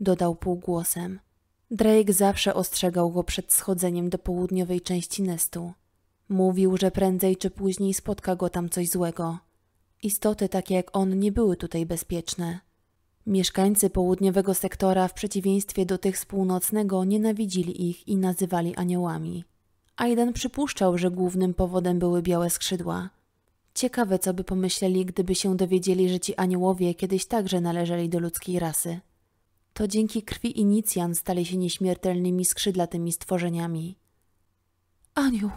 dodał półgłosem. Drake zawsze ostrzegał go przed schodzeniem do południowej części nestu. Mówił, że prędzej czy później spotka go tam coś złego. Istoty takie jak on nie były tutaj bezpieczne. Mieszkańcy południowego sektora w przeciwieństwie do tych z północnego nienawidzili ich i nazywali aniołami. Aiden przypuszczał, że głównym powodem były białe skrzydła – Ciekawe, co by pomyśleli, gdyby się dowiedzieli, że ci aniołowie kiedyś także należeli do ludzkiej rasy. To dzięki krwi inicjan stali się nieśmiertelnymi skrzydlatymi stworzeniami. Anioł!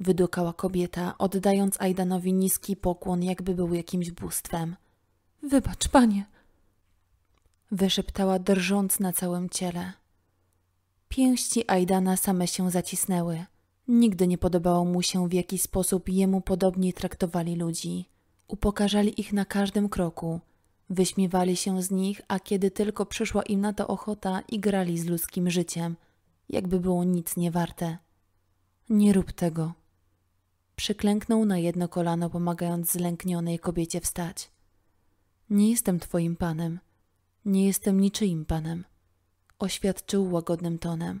Wydukała kobieta, oddając Aidanowi niski pokłon, jakby był jakimś bóstwem. Wybacz, panie! Wyszeptała, drżąc na całym ciele. Pięści Aidana same się zacisnęły. Nigdy nie podobało mu się, w jaki sposób jemu podobnie traktowali ludzi. Upokarzali ich na każdym kroku. Wyśmiewali się z nich, a kiedy tylko przyszła im na to ochota, igrali z ludzkim życiem, jakby było nic nie warte. Nie rób tego. Przyklęknął na jedno kolano, pomagając zlęknionej kobiecie wstać. Nie jestem twoim panem. Nie jestem niczyim panem. Oświadczył łagodnym tonem.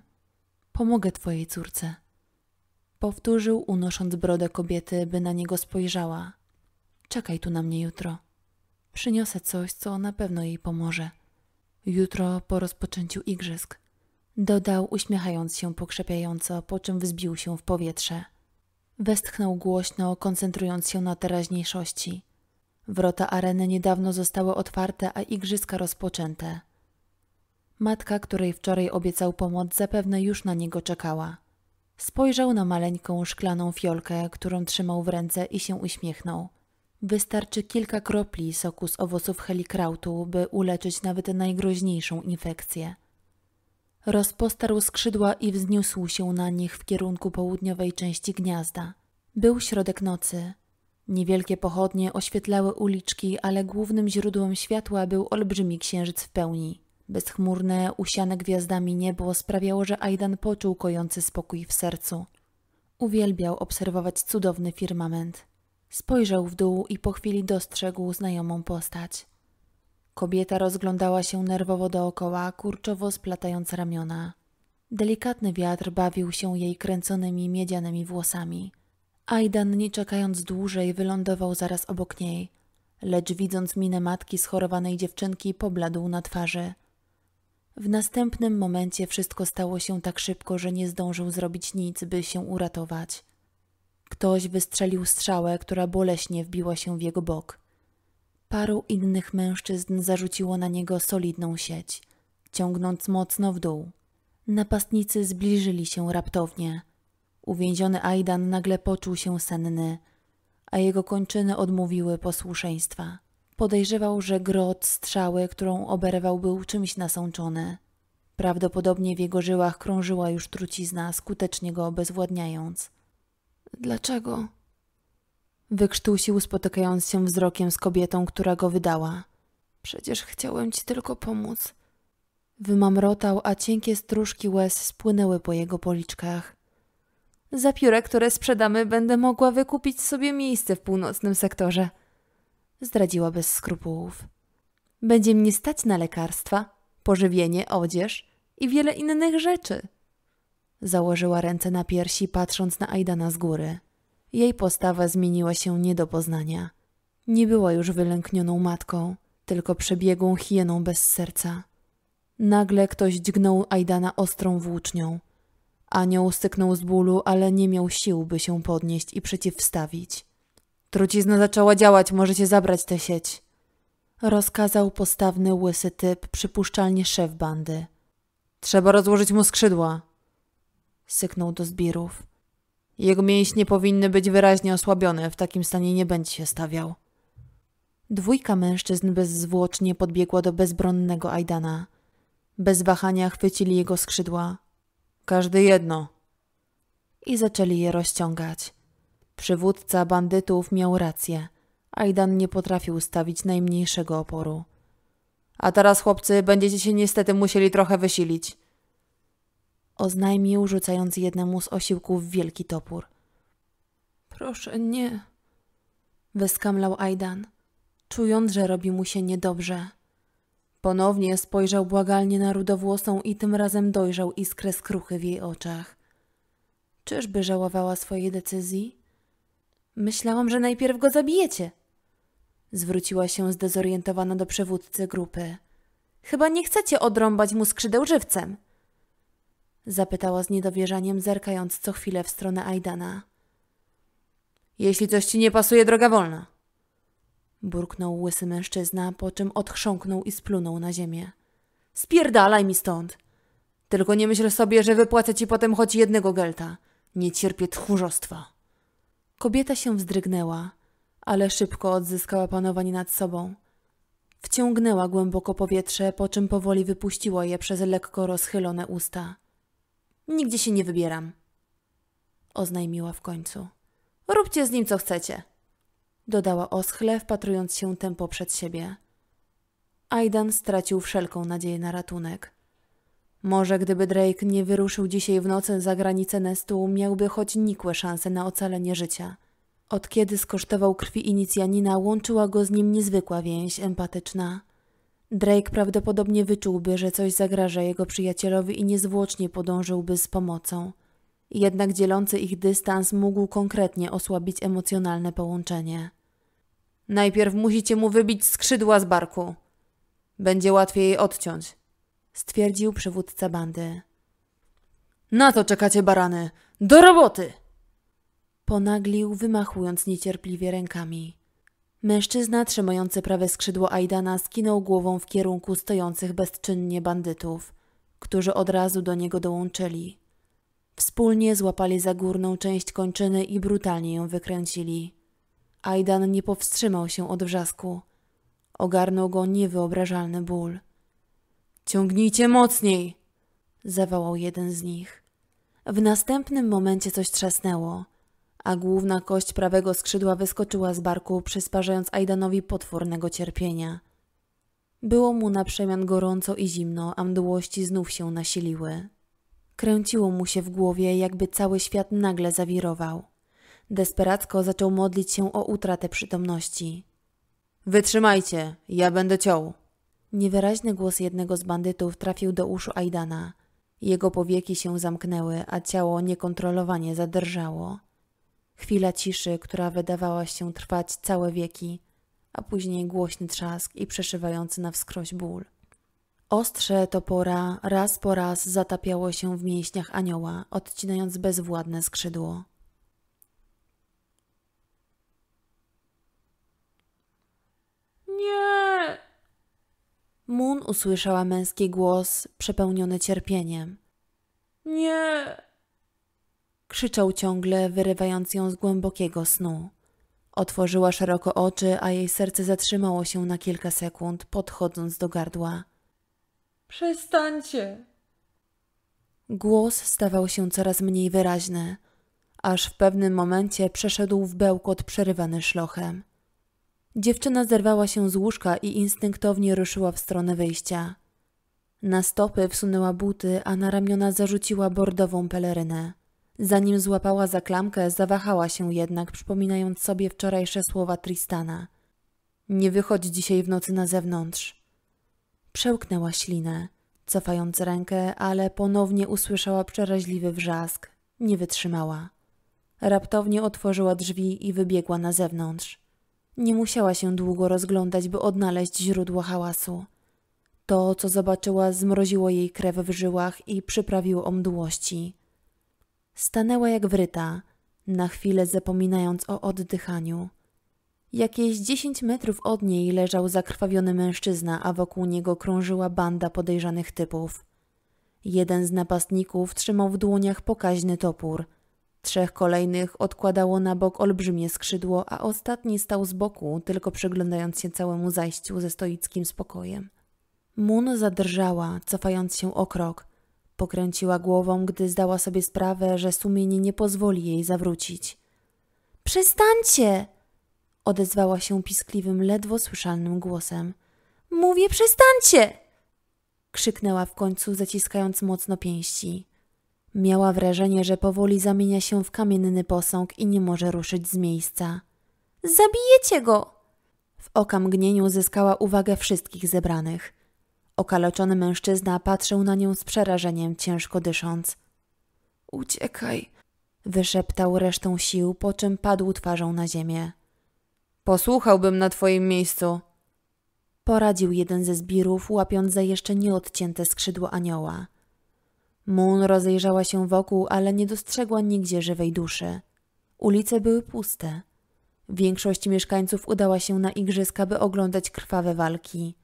Pomogę twojej córce. Powtórzył, unosząc brodę kobiety, by na niego spojrzała. Czekaj tu na mnie jutro. Przyniosę coś, co na pewno jej pomoże. Jutro po rozpoczęciu igrzysk. Dodał, uśmiechając się pokrzepiająco, po czym wzbił się w powietrze. Westchnął głośno, koncentrując się na teraźniejszości. Wrota areny niedawno zostały otwarte, a igrzyska rozpoczęte. Matka, której wczoraj obiecał pomoc, zapewne już na niego czekała. Spojrzał na maleńką szklaną fiolkę, którą trzymał w ręce i się uśmiechnął. Wystarczy kilka kropli soku z owoców helikrautu, by uleczyć nawet najgroźniejszą infekcję. Rozpostarł skrzydła i wzniósł się na nich w kierunku południowej części gniazda. Był środek nocy. Niewielkie pochodnie oświetlały uliczki, ale głównym źródłem światła był olbrzymi księżyc w pełni. Bezchmurne, usiane gwiazdami niebo sprawiało, że Aidan poczuł kojący spokój w sercu. Uwielbiał obserwować cudowny firmament. Spojrzał w dół i po chwili dostrzegł znajomą postać. Kobieta rozglądała się nerwowo dookoła, kurczowo splatając ramiona. Delikatny wiatr bawił się jej kręconymi miedzianymi włosami. Aidan, nie czekając dłużej, wylądował zaraz obok niej, lecz widząc minę matki schorowanej dziewczynki, pobladł na twarzy. W następnym momencie wszystko stało się tak szybko, że nie zdążył zrobić nic, by się uratować. Ktoś wystrzelił strzałę, która boleśnie wbiła się w jego bok. Paru innych mężczyzn zarzuciło na niego solidną sieć, ciągnąc mocno w dół. Napastnicy zbliżyli się raptownie. Uwięziony Aidan nagle poczuł się senny, a jego kończyny odmówiły posłuszeństwa. Podejrzewał, że grot strzały, którą oberwał, był czymś nasączony. Prawdopodobnie w jego żyłach krążyła już trucizna, skutecznie go obezwładniając. Dlaczego? Wykrztusił, spotykając się wzrokiem z kobietą, która go wydała. Przecież chciałem ci tylko pomóc. Wymamrotał, a cienkie stróżki łez spłynęły po jego policzkach. Za pióre, które sprzedamy, będę mogła wykupić sobie miejsce w północnym sektorze – zdradziła bez skrupułów. Będzie mnie stać na lekarstwa, pożywienie, odzież i wiele innych rzeczy. Założyła ręce na piersi, patrząc na Aidana z góry. Jej postawa zmieniła się nie do poznania. Nie była już wylęknioną matką, tylko przebiegłą hieną bez serca. Nagle ktoś dźgnął Aidana ostrą włócznią. Anioł syknął z bólu, ale nie miał sił, by się podnieść i przeciwstawić. Trucizna zaczęła działać, możecie zabrać tę sieć. Rozkazał postawny łysy typ, przypuszczalnie szef bandy. Trzeba rozłożyć mu skrzydła. Syknął do zbirów. Jego mięśnie powinny być wyraźnie osłabione, w takim stanie nie będzie się stawiał. Dwójka mężczyzn bezzwłocznie podbiegła do bezbronnego Aidana. Bez wahania chwycili jego skrzydła. Każdy jedno. I zaczęli je rozciągać. Przywódca bandytów miał rację. Aidan nie potrafił stawić najmniejszego oporu. A teraz, chłopcy, będziecie się niestety musieli trochę wysilić. Oznajmił, rzucając jednemu z osiłków wielki topór. Proszę, nie. Wyskamlał Aidan, czując, że robi mu się niedobrze. Ponownie spojrzał błagalnie na rudowłosą i tym razem dojrzał iskrę skruchy w jej oczach. Czyżby żałowała swojej decyzji? Myślałam, że najpierw go zabijecie. Zwróciła się zdezorientowana do przewódcy grupy. Chyba nie chcecie odrąbać mu skrzydeł żywcem? Zapytała z niedowierzaniem, zerkając co chwilę w stronę Aidana. Jeśli coś ci nie pasuje, droga wolna. Burknął łysy mężczyzna, po czym odchrząknął i splunął na ziemię. Spierdalaj mi stąd! Tylko nie myśl sobie, że wypłacę ci potem choć jednego gelta. Nie cierpię tchórzostwa. Kobieta się wzdrygnęła, ale szybko odzyskała panowanie nad sobą. Wciągnęła głęboko powietrze, po czym powoli wypuściła je przez lekko rozchylone usta. Nigdzie się nie wybieram, oznajmiła w końcu. Róbcie z nim co chcecie, dodała oschle, wpatrując się tempo przed siebie. Aidan stracił wszelką nadzieję na ratunek. Może gdyby Drake nie wyruszył dzisiaj w nocy za granicę Nestu, miałby choć nikłe szanse na ocalenie życia. Od kiedy skosztował krwi inicjanina, łączyła go z nim niezwykła więź empatyczna. Drake prawdopodobnie wyczułby, że coś zagraża jego przyjacielowi i niezwłocznie podążyłby z pomocą. Jednak dzielący ich dystans mógł konkretnie osłabić emocjonalne połączenie. Najpierw musicie mu wybić skrzydła z barku. Będzie łatwiej je odciąć, stwierdził przywódca bandy. Na to czekacie, barany! Do roboty! Ponaglił, wymachując niecierpliwie rękami. Mężczyzna trzymający prawe skrzydło Aidana skinął głową w kierunku stojących bezczynnie bandytów, którzy od razu do niego dołączyli. Wspólnie złapali za górną część kończyny i brutalnie ją wykręcili. Aidan nie powstrzymał się od wrzasku. Ogarnął go niewyobrażalny ból. Ciągnijcie mocniej! zawołał jeden z nich. W następnym momencie coś trzasnęło, a główna kość prawego skrzydła wyskoczyła z barku, przysparzając Aidanowi potwornego cierpienia. Było mu na przemian gorąco i zimno, a mdłości znów się nasiliły. Kręciło mu się w głowie, jakby cały świat nagle zawirował. Desperacko zaczął modlić się o utratę przytomności. Wytrzymajcie, ja będę ciął, Niewyraźny głos jednego z bandytów trafił do uszu Aidana. Jego powieki się zamknęły, a ciało niekontrolowanie zadrżało. Chwila ciszy, która wydawała się trwać całe wieki, a później głośny trzask i przeszywający na wskroś ból. Ostrze topora raz po raz zatapiało się w mięśniach anioła, odcinając bezwładne skrzydło. Nie! Moon usłyszała męski głos przepełniony cierpieniem. Nie! Krzyczał ciągle, wyrywając ją z głębokiego snu. Otworzyła szeroko oczy, a jej serce zatrzymało się na kilka sekund, podchodząc do gardła. Przestańcie! Głos stawał się coraz mniej wyraźny, aż w pewnym momencie przeszedł w bełkot przerywany szlochem. Dziewczyna zerwała się z łóżka i instynktownie ruszyła w stronę wyjścia. Na stopy wsunęła buty, a na ramiona zarzuciła bordową pelerynę. Zanim złapała za klamkę, zawahała się jednak, przypominając sobie wczorajsze słowa Tristana. Nie wychodź dzisiaj w nocy na zewnątrz. Przełknęła ślinę, cofając rękę, ale ponownie usłyszała przeraźliwy wrzask. Nie wytrzymała. Raptownie otworzyła drzwi i wybiegła na zewnątrz. Nie musiała się długo rozglądać, by odnaleźć źródło hałasu. To, co zobaczyła, zmroziło jej krew w żyłach i przyprawiło o mdłości. Stanęła jak wryta, na chwilę zapominając o oddychaniu. Jakieś dziesięć metrów od niej leżał zakrwawiony mężczyzna, a wokół niego krążyła banda podejrzanych typów. Jeden z napastników trzymał w dłoniach pokaźny topór – Trzech kolejnych odkładało na bok olbrzymie skrzydło, a ostatni stał z boku, tylko przyglądając się całemu zajściu ze stoickim spokojem. Mun zadrżała, cofając się o krok. Pokręciła głową, gdy zdała sobie sprawę, że sumienie nie pozwoli jej zawrócić. Przestańcie! odezwała się piskliwym, ledwo słyszalnym głosem. Mówię, przestańcie! krzyknęła w końcu, zaciskając mocno pięści. Miała wrażenie, że powoli zamienia się w kamienny posąg i nie może ruszyć z miejsca. Zabijecie go! W okamgnieniu zyskała uwagę wszystkich zebranych. Okaleczony mężczyzna patrzył na nią z przerażeniem, ciężko dysząc. Uciekaj! wyszeptał resztą sił, po czym padł twarzą na ziemię. Posłuchałbym na twoim miejscu. Poradził jeden ze zbirów, łapiąc za jeszcze nieodcięte skrzydło anioła. Moon rozejrzała się wokół, ale nie dostrzegła nigdzie żywej duszy. Ulice były puste. Większość mieszkańców udała się na igrzyska, by oglądać krwawe walki.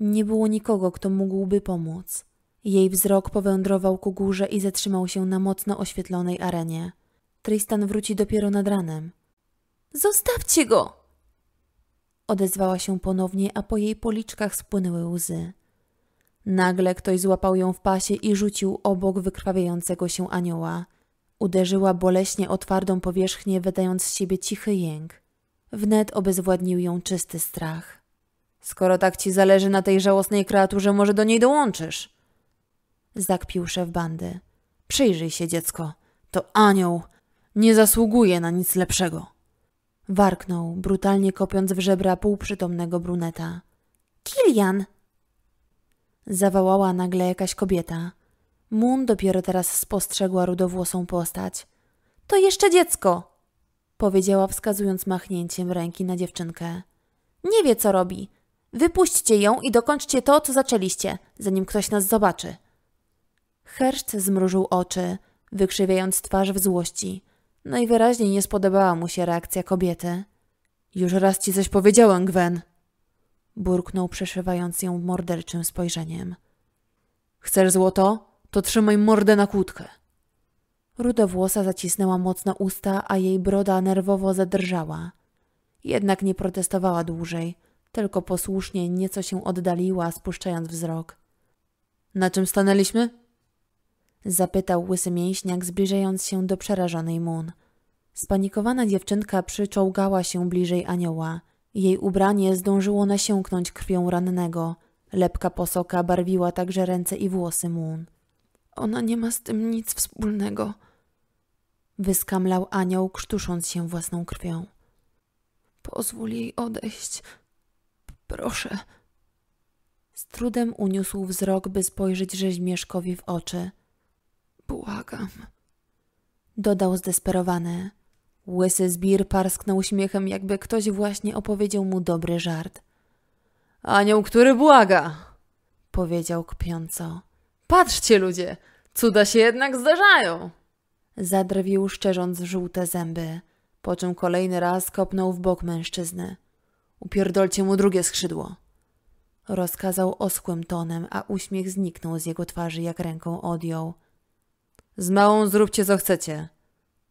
Nie było nikogo, kto mógłby pomóc. Jej wzrok powędrował ku górze i zatrzymał się na mocno oświetlonej arenie. Tristan wróci dopiero nad ranem. Zostawcie go! Odezwała się ponownie, a po jej policzkach spłynęły łzy. Nagle ktoś złapał ją w pasie i rzucił obok wykrwawiającego się anioła. Uderzyła boleśnie o twardą powierzchnię, wydając z siebie cichy jęk. Wnet obezwładnił ją czysty strach. Skoro tak ci zależy na tej żałosnej kreaturze, może do niej dołączysz? Zakpił szef bandy. Przyjrzyj się, dziecko. To anioł. Nie zasługuje na nic lepszego. Warknął, brutalnie kopiąc w żebra półprzytomnego bruneta. Kilian! Zawołała nagle jakaś kobieta. Mun dopiero teraz spostrzegła rudowłosą postać. To jeszcze dziecko! Powiedziała wskazując machnięciem ręki na dziewczynkę. Nie wie co robi. Wypuśćcie ją i dokończcie to, co zaczęliście, zanim ktoś nas zobaczy. Herszt zmrużył oczy, wykrzywiając twarz w złości. Najwyraźniej no nie spodobała mu się reakcja kobiety. Już raz ci coś powiedziałem, Gwen, burknął, przeszywając ją morderczym spojrzeniem. Chcesz złoto? To trzymaj mordę na kłódkę. Rudowłosa zacisnęła mocno usta, a jej broda nerwowo zadrżała. Jednak nie protestowała dłużej, tylko posłusznie nieco się oddaliła, spuszczając wzrok. Na czym stanęliśmy? Zapytał łysy mięśniak, zbliżając się do przerażonej Mun. Spanikowana dziewczynka przyczołgała się bliżej anioła – jej ubranie zdążyło nasiąknąć krwią rannego. Lepka posoka barwiła także ręce i włosy Moon. Ona nie ma z tym nic wspólnego. Wyskamlał anioł, krztusząc się własną krwią. Pozwól jej odejść. Proszę. Z trudem uniósł wzrok, by spojrzeć rzeźmieszkowi w oczy. Błagam. Dodał zdesperowany. Łysy zbir parsknął śmiechem, jakby ktoś właśnie opowiedział mu dobry żart. Anioł, który błaga, powiedział kpiąco. Patrzcie, ludzie, cuda się jednak zdarzają. Zadrwił szczerząc żółte zęby, po czym kolejny raz kopnął w bok mężczyzny. Upierdolcie mu drugie skrzydło. Rozkazał oschłym tonem, a uśmiech zniknął z jego twarzy, jak ręką odjął. Z małą zróbcie co chcecie,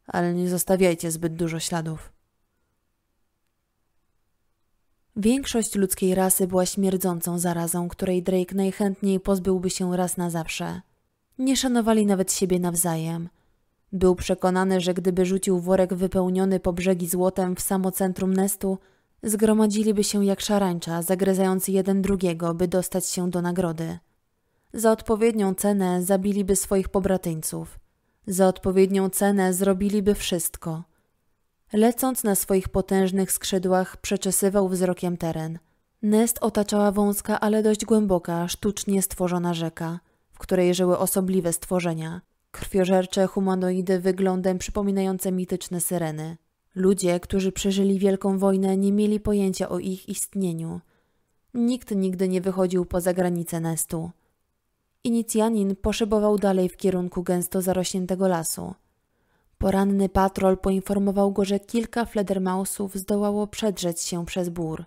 ale nie zostawiajcie zbyt dużo śladów. Większość ludzkiej rasy była śmierdzącą zarazą, której Drake najchętniej pozbyłby się raz na zawsze. Nie szanowali nawet siebie nawzajem. Był przekonany, że gdyby rzucił worek wypełniony po brzegi złotem w samo centrum nestu, zgromadziliby się jak szarańcza, zagryzając jeden drugiego, by dostać się do nagrody. Za odpowiednią cenę zabiliby swoich pobratyńców – za odpowiednią cenę zrobiliby wszystko. Lecąc na swoich potężnych skrzydłach, przeczesywał wzrokiem teren. Nest otaczała wąska, ale dość głęboka, sztucznie stworzona rzeka, w której żyły osobliwe stworzenia. Krwiożercze humanoidy wyglądem przypominające mityczne syreny. Ludzie, którzy przeżyli Wielką Wojnę, nie mieli pojęcia o ich istnieniu. Nikt nigdy nie wychodził poza granice Nestu. Inicjanin poszybował dalej w kierunku gęsto zarośniętego lasu. Poranny patrol poinformował go, że kilka fledermausów zdołało przedrzeć się przez bór.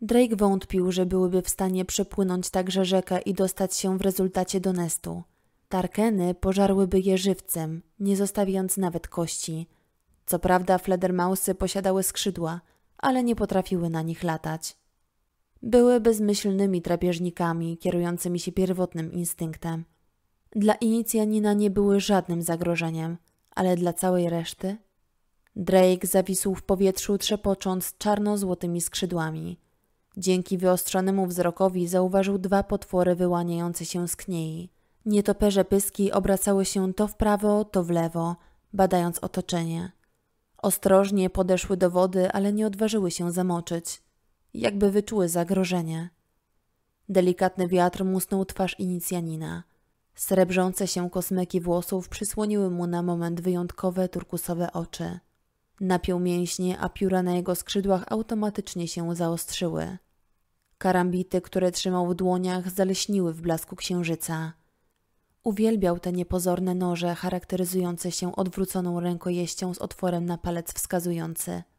Drake wątpił, że byłyby w stanie przepłynąć także rzekę i dostać się w rezultacie do nestu. Tarkeny pożarłyby je żywcem, nie zostawiając nawet kości. Co prawda fledermausy posiadały skrzydła, ale nie potrafiły na nich latać. Były bezmyślnymi drapieżnikami kierującymi się pierwotnym instynktem. Dla inicjanina nie były żadnym zagrożeniem, ale dla całej reszty? Drake zawisł w powietrzu trzepocząc czarno-złotymi skrzydłami. Dzięki wyostrzonemu wzrokowi zauważył dwa potwory wyłaniające się z kniei. Nietoperze pyski obracały się to w prawo, to w lewo, badając otoczenie. Ostrożnie podeszły do wody, ale nie odważyły się zamoczyć jakby wyczuły zagrożenie. Delikatny wiatr musnął twarz inicjanina. Srebrzące się kosmyki włosów przysłoniły mu na moment wyjątkowe turkusowe oczy. Napiął mięśnie, a pióra na jego skrzydłach automatycznie się zaostrzyły. Karambity, które trzymał w dłoniach, zaleśniły w blasku księżyca. Uwielbiał te niepozorne noże charakteryzujące się odwróconą rękojeścią z otworem na palec wskazujący –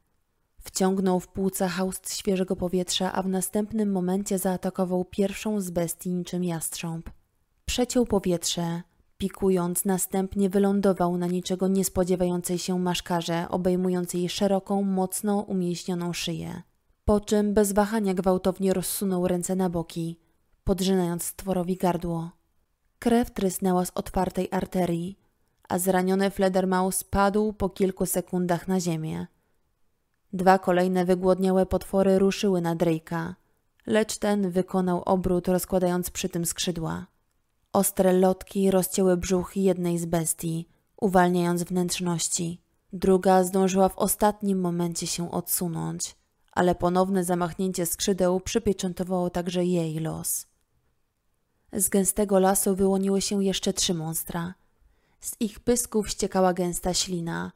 Wciągnął w płuca haust świeżego powietrza, a w następnym momencie zaatakował pierwszą z bestii niczym jastrząb. Przeciął powietrze, pikując, następnie wylądował na niczego niespodziewającej się maszkarze, obejmującej szeroką, mocno umięśnioną szyję. Po czym bez wahania gwałtownie rozsunął ręce na boki, podrzynając stworowi gardło. Krew trysnęła z otwartej arterii, a zraniony Fledermaus padł po kilku sekundach na ziemię. Dwa kolejne wygłodniałe potwory ruszyły na Drake'a, lecz ten wykonał obrót, rozkładając przy tym skrzydła. Ostre lotki rozcięły brzuch jednej z bestii, uwalniając wnętrzności. Druga zdążyła w ostatnim momencie się odsunąć, ale ponowne zamachnięcie skrzydeł przypieczętowało także jej los. Z gęstego lasu wyłoniły się jeszcze trzy monstra. Z ich pysków ściekała gęsta ślina,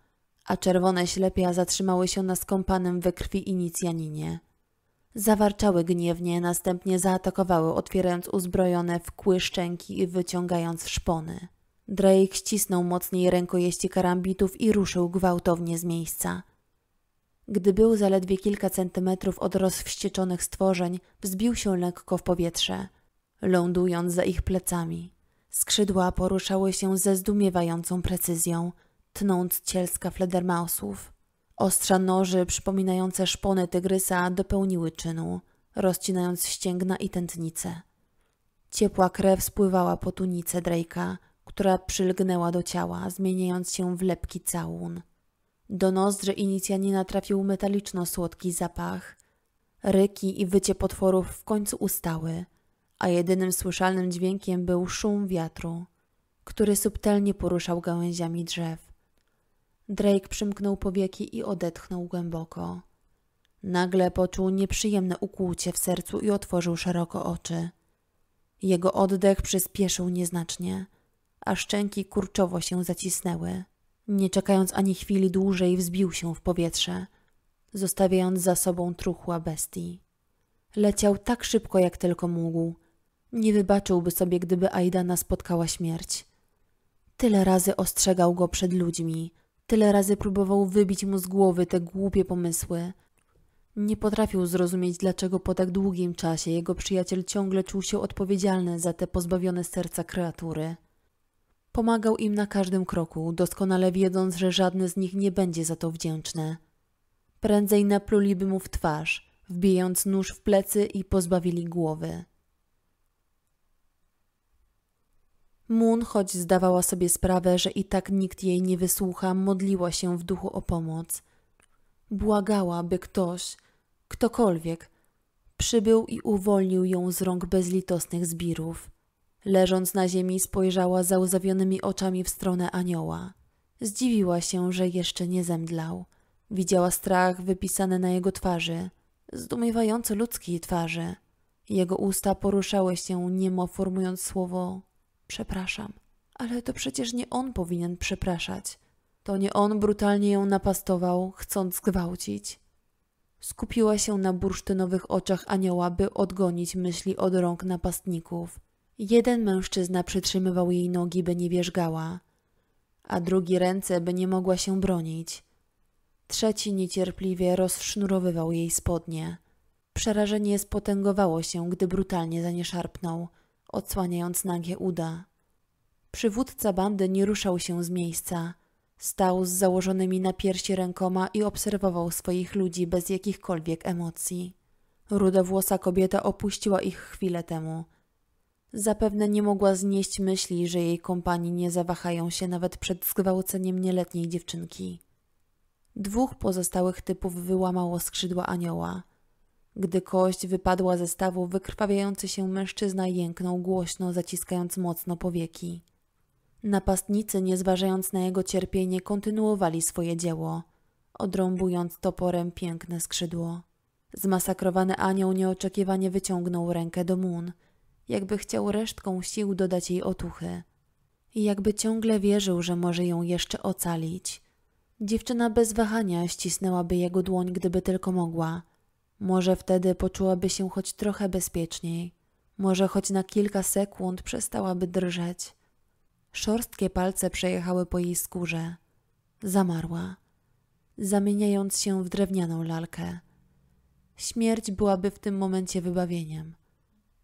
a czerwone ślepia zatrzymały się na skąpanym we krwi inicjaninie. Zawarczały gniewnie, następnie zaatakowały, otwierając uzbrojone w kły szczęki i wyciągając szpony. Drake ścisnął mocniej rękojeści karambitów i ruszył gwałtownie z miejsca. Gdy był zaledwie kilka centymetrów od rozwścieczonych stworzeń, wzbił się lekko w powietrze, lądując za ich plecami. Skrzydła poruszały się ze zdumiewającą precyzją – tnąc cielska fledermausów. Ostrza noży przypominające szpony tygrysa dopełniły czynu, rozcinając ścięgna i tętnice. Ciepła krew spływała po tunice Drake'a, która przylgnęła do ciała, zmieniając się w lepki całun. Do nozdrzy inicjanina trafił metaliczno-słodki zapach. Ryki i wycie potworów w końcu ustały, a jedynym słyszalnym dźwiękiem był szum wiatru, który subtelnie poruszał gałęziami drzew, Drake przymknął powieki i odetchnął głęboko. Nagle poczuł nieprzyjemne ukłucie w sercu i otworzył szeroko oczy. Jego oddech przyspieszył nieznacznie, a szczęki kurczowo się zacisnęły. Nie czekając ani chwili dłużej, wzbił się w powietrze, zostawiając za sobą truchła bestii. Leciał tak szybko, jak tylko mógł. Nie wybaczyłby sobie, gdyby Aidana spotkała śmierć. Tyle razy ostrzegał go przed ludźmi – Tyle razy próbował wybić mu z głowy te głupie pomysły. Nie potrafił zrozumieć, dlaczego po tak długim czasie jego przyjaciel ciągle czuł się odpowiedzialny za te pozbawione serca kreatury. Pomagał im na każdym kroku, doskonale wiedząc, że żadne z nich nie będzie za to wdzięczne. Prędzej napluliby mu w twarz, wbijając nóż w plecy i pozbawili głowy. Moon, choć zdawała sobie sprawę, że i tak nikt jej nie wysłucha, modliła się w duchu o pomoc. Błagała, by ktoś, ktokolwiek, przybył i uwolnił ją z rąk bezlitosnych zbirów. Leżąc na ziemi, spojrzała załzawionymi oczami w stronę anioła. Zdziwiła się, że jeszcze nie zemdlał. Widziała strach wypisany na jego twarzy, zdumiewająco ludzkiej twarzy. Jego usta poruszały się, niemo formując słowo Przepraszam, ale to przecież nie on powinien przepraszać. To nie on brutalnie ją napastował, chcąc zgwałcić. Skupiła się na bursztynowych oczach anioła, by odgonić myśli od rąk napastników. Jeden mężczyzna przytrzymywał jej nogi, by nie wierzgała, a drugi ręce, by nie mogła się bronić. Trzeci niecierpliwie rozsznurowywał jej spodnie. Przerażenie spotęgowało się, gdy brutalnie za nie szarpnął – odsłaniając nagie uda. Przywódca bandy nie ruszał się z miejsca. Stał z założonymi na piersi rękoma i obserwował swoich ludzi bez jakichkolwiek emocji. Rudowłosa kobieta opuściła ich chwilę temu. Zapewne nie mogła znieść myśli, że jej kompanii nie zawahają się nawet przed zgwałceniem nieletniej dziewczynki. Dwóch pozostałych typów wyłamało skrzydła anioła – gdy kość wypadła ze stawu, wykrwawiający się mężczyzna jęknął głośno, zaciskając mocno powieki. Napastnicy, nie zważając na jego cierpienie, kontynuowali swoje dzieło, odrąbując toporem piękne skrzydło. Zmasakrowany anioł nieoczekiwanie wyciągnął rękę do mun, jakby chciał resztką sił dodać jej otuchy. I jakby ciągle wierzył, że może ją jeszcze ocalić. Dziewczyna bez wahania ścisnęłaby jego dłoń, gdyby tylko mogła – może wtedy poczułaby się choć trochę bezpieczniej. Może choć na kilka sekund przestałaby drżeć. Szorstkie palce przejechały po jej skórze. Zamarła, zamieniając się w drewnianą lalkę. Śmierć byłaby w tym momencie wybawieniem.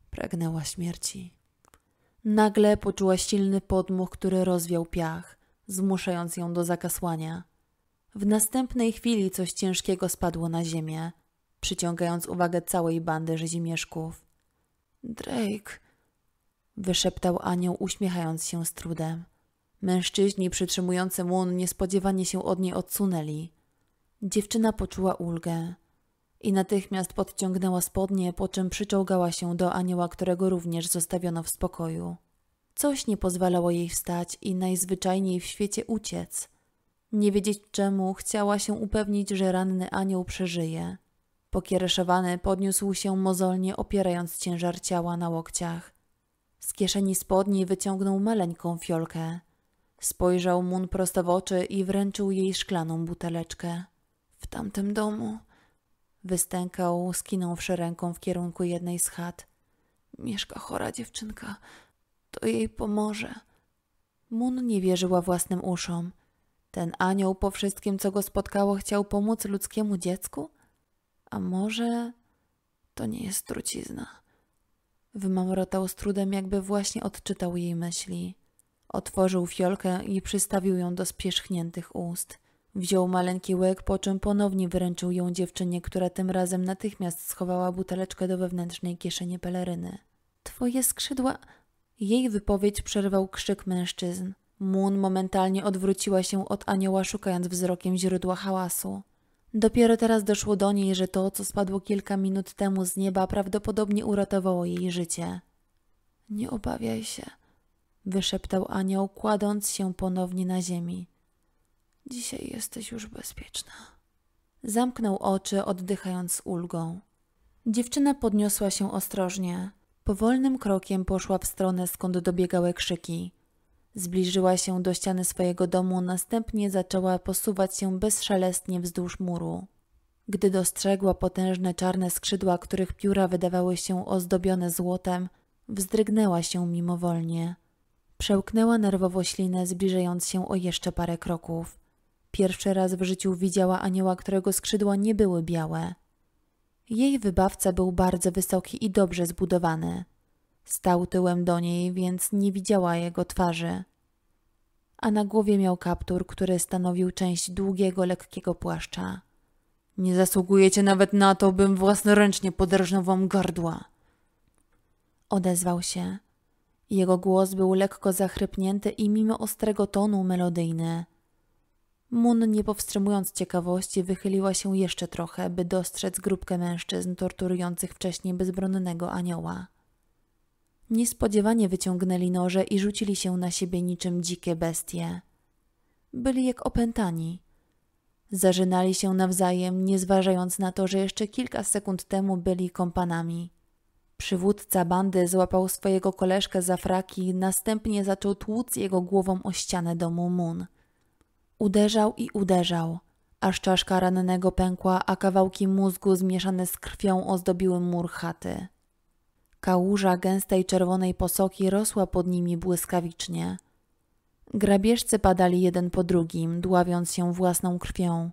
Pragnęła śmierci. Nagle poczuła silny podmuch, który rozwiał piach, zmuszając ją do zakasłania. W następnej chwili coś ciężkiego spadło na ziemię, przyciągając uwagę całej bandy rzezimieszków. Drake, wyszeptał anioł, uśmiechając się z trudem. Mężczyźni przytrzymujący młun niespodziewanie się od niej odsunęli. Dziewczyna poczuła ulgę i natychmiast podciągnęła spodnie, po czym przyczołgała się do anioła, którego również zostawiono w spokoju. Coś nie pozwalało jej wstać i najzwyczajniej w świecie uciec. Nie wiedzieć czemu, chciała się upewnić, że ranny anioł przeżyje. Pokiereszowany podniósł się mozolnie, opierając ciężar ciała na łokciach. Z kieszeni spodni wyciągnął maleńką fiolkę. Spojrzał Mun prosto w oczy i wręczył jej szklaną buteleczkę. W tamtym domu... Wystękał, skinąwszy ręką w kierunku jednej z chat. Mieszka chora dziewczynka. To jej pomoże. Mun nie wierzyła własnym uszom. Ten anioł po wszystkim, co go spotkało, chciał pomóc ludzkiemu dziecku? A może to nie jest trucizna? Wymamrotał z trudem, jakby właśnie odczytał jej myśli. Otworzył fiolkę i przystawił ją do spierzchniętych ust. Wziął maleńki łyk, po czym ponownie wyręczył ją dziewczynie, która tym razem natychmiast schowała buteleczkę do wewnętrznej kieszeni peleryny. Twoje skrzydła... Jej wypowiedź przerwał krzyk mężczyzn. Moon momentalnie odwróciła się od anioła, szukając wzrokiem źródła hałasu. Dopiero teraz doszło do niej, że to, co spadło kilka minut temu z nieba, prawdopodobnie uratowało jej życie. Nie obawiaj się, wyszeptał anioł, kładąc się ponownie na ziemi. Dzisiaj jesteś już bezpieczna. Zamknął oczy, oddychając z ulgą. Dziewczyna podniosła się ostrożnie. Powolnym krokiem poszła w stronę, skąd dobiegały krzyki. Zbliżyła się do ściany swojego domu, następnie zaczęła posuwać się bezszelestnie wzdłuż muru. Gdy dostrzegła potężne czarne skrzydła, których pióra wydawały się ozdobione złotem, wzdrygnęła się mimowolnie. Przełknęła nerwowo ślinę, zbliżając się o jeszcze parę kroków. Pierwszy raz w życiu widziała anioła, którego skrzydła nie były białe. Jej wybawca był bardzo wysoki i dobrze zbudowany. Stał tyłem do niej, więc nie widziała jego twarzy. A na głowie miał kaptur, który stanowił część długiego, lekkiego płaszcza. Nie zasługujecie nawet na to, bym własnoręcznie podrażnął wam gardła. Odezwał się. Jego głos był lekko zachrypnięty i mimo ostrego tonu melodyjny. Mun, nie powstrzymując ciekawości, wychyliła się jeszcze trochę, by dostrzec grupkę mężczyzn torturujących wcześniej bezbronnego anioła. Niespodziewanie wyciągnęli noże i rzucili się na siebie niczym dzikie bestie. Byli jak opętani. Zażynali się nawzajem, nie zważając na to, że jeszcze kilka sekund temu byli kompanami. Przywódca bandy złapał swojego koleżkę za fraki, następnie zaczął tłuc jego głową o ścianę domu Mun. Uderzał i uderzał, aż czaszka rannego pękła, a kawałki mózgu zmieszane z krwią ozdobiły mur chaty. Kałuża gęstej czerwonej posoki rosła pod nimi błyskawicznie. Grabieżcy padali jeden po drugim, dławiąc się własną krwią,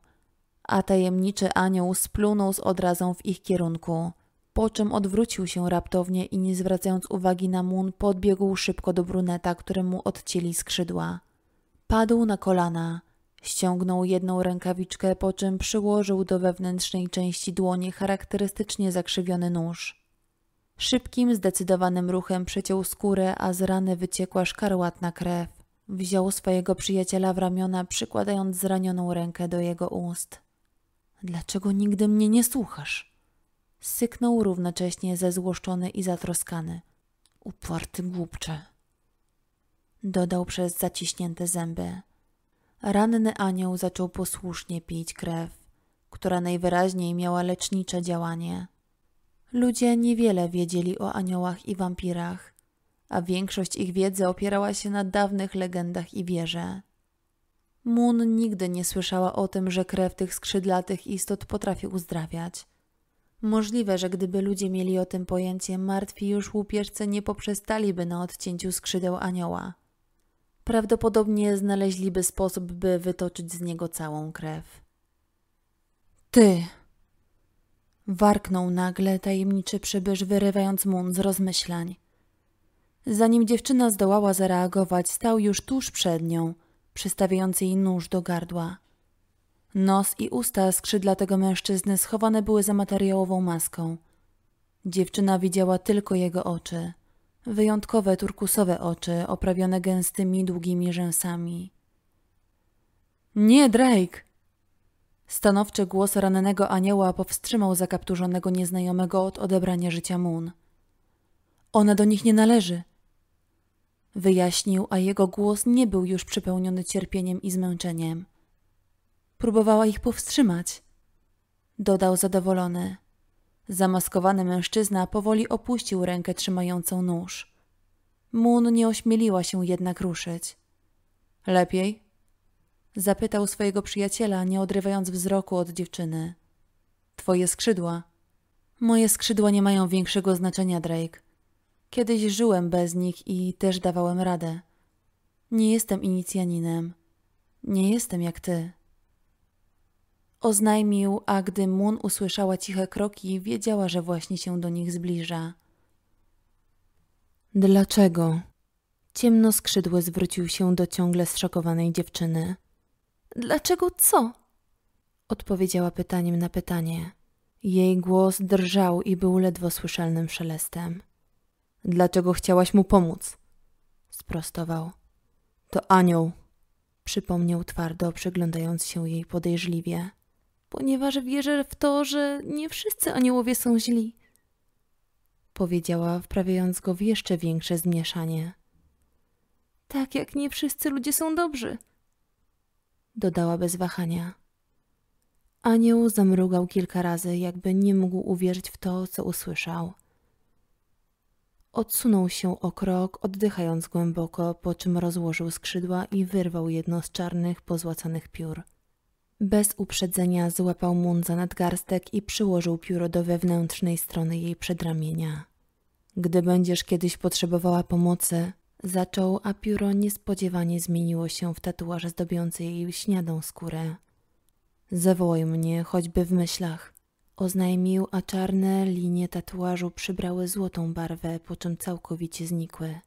a tajemniczy anioł splunął z odrazą w ich kierunku, po czym odwrócił się raptownie i nie zwracając uwagi na młyn podbiegł szybko do bruneta, któremu odcięli skrzydła. Padł na kolana, ściągnął jedną rękawiczkę, po czym przyłożył do wewnętrznej części dłoni charakterystycznie zakrzywiony nóż. Szybkim, zdecydowanym ruchem przeciął skórę, a z rany wyciekła szkarłatna krew. Wziął swojego przyjaciela w ramiona, przykładając zranioną rękę do jego ust. Dlaczego nigdy mnie nie słuchasz? Syknął równocześnie zezłoszczony i zatroskany. Uparty głupcze. Dodał przez zaciśnięte zęby. Ranny anioł zaczął posłusznie pić krew, która najwyraźniej miała lecznicze działanie. Ludzie niewiele wiedzieli o aniołach i wampirach, a większość ich wiedzy opierała się na dawnych legendach i wierze. Moon nigdy nie słyszała o tym, że krew tych skrzydlatych istot potrafi uzdrawiać. Możliwe, że gdyby ludzie mieli o tym pojęcie, martwi już łupieżcy nie poprzestaliby na odcięciu skrzydeł anioła. Prawdopodobnie znaleźliby sposób, by wytoczyć z niego całą krew. Ty! Warknął nagle tajemniczy przybysz, wyrywając mun z rozmyślań. Zanim dziewczyna zdołała zareagować, stał już tuż przed nią, przystawiając jej nóż do gardła. Nos i usta skrzydła tego mężczyzny schowane były za materiałową maską. Dziewczyna widziała tylko jego oczy. Wyjątkowe turkusowe oczy, oprawione gęstymi, długimi rzęsami. Nie, Drake! Stanowczy głos rannego anioła powstrzymał zakapturzonego nieznajomego od odebrania życia Moon. Ona do nich nie należy. Wyjaśnił, a jego głos nie był już przepełniony cierpieniem i zmęczeniem. Próbowała ich powstrzymać. Dodał zadowolony. Zamaskowany mężczyzna powoli opuścił rękę trzymającą nóż. Moon nie ośmieliła się jednak ruszyć. Lepiej? Zapytał swojego przyjaciela, nie odrywając wzroku od dziewczyny. Twoje skrzydła. Moje skrzydła nie mają większego znaczenia, Drake. Kiedyś żyłem bez nich i też dawałem radę. Nie jestem inicjaninem. Nie jestem jak ty. Oznajmił, a gdy Moon usłyszała ciche kroki, wiedziała, że właśnie się do nich zbliża. Dlaczego? Ciemnoskrzydły zwrócił się do ciągle zszokowanej dziewczyny. Dlaczego co? Odpowiedziała pytaniem na pytanie. Jej głos drżał i był ledwo słyszalnym szelestem. Dlaczego chciałaś mu pomóc? Sprostował. To anioł, przypomniał twardo, przyglądając się jej podejrzliwie. Ponieważ wierzę w to, że nie wszyscy aniołowie są źli. Powiedziała, wprawiając go w jeszcze większe zmieszanie. Tak jak nie wszyscy ludzie są dobrzy – dodała bez wahania. Anioł zamrugał kilka razy, jakby nie mógł uwierzyć w to, co usłyszał. Odsunął się o krok, oddychając głęboko, po czym rozłożył skrzydła i wyrwał jedno z czarnych, pozłacanych piór. Bez uprzedzenia złapał mun za nadgarstek i przyłożył pióro do wewnętrznej strony jej przedramienia. Gdy będziesz kiedyś potrzebowała pomocy, Zaczął, a pióro niespodziewanie zmieniło się w tatuaż zdobiący jej śniadą skórę. Zawołaj mnie, choćby w myślach. Oznajmił, a czarne linie tatuażu przybrały złotą barwę, po czym całkowicie znikły.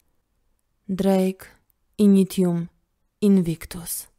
Drake, Initium, Invictus.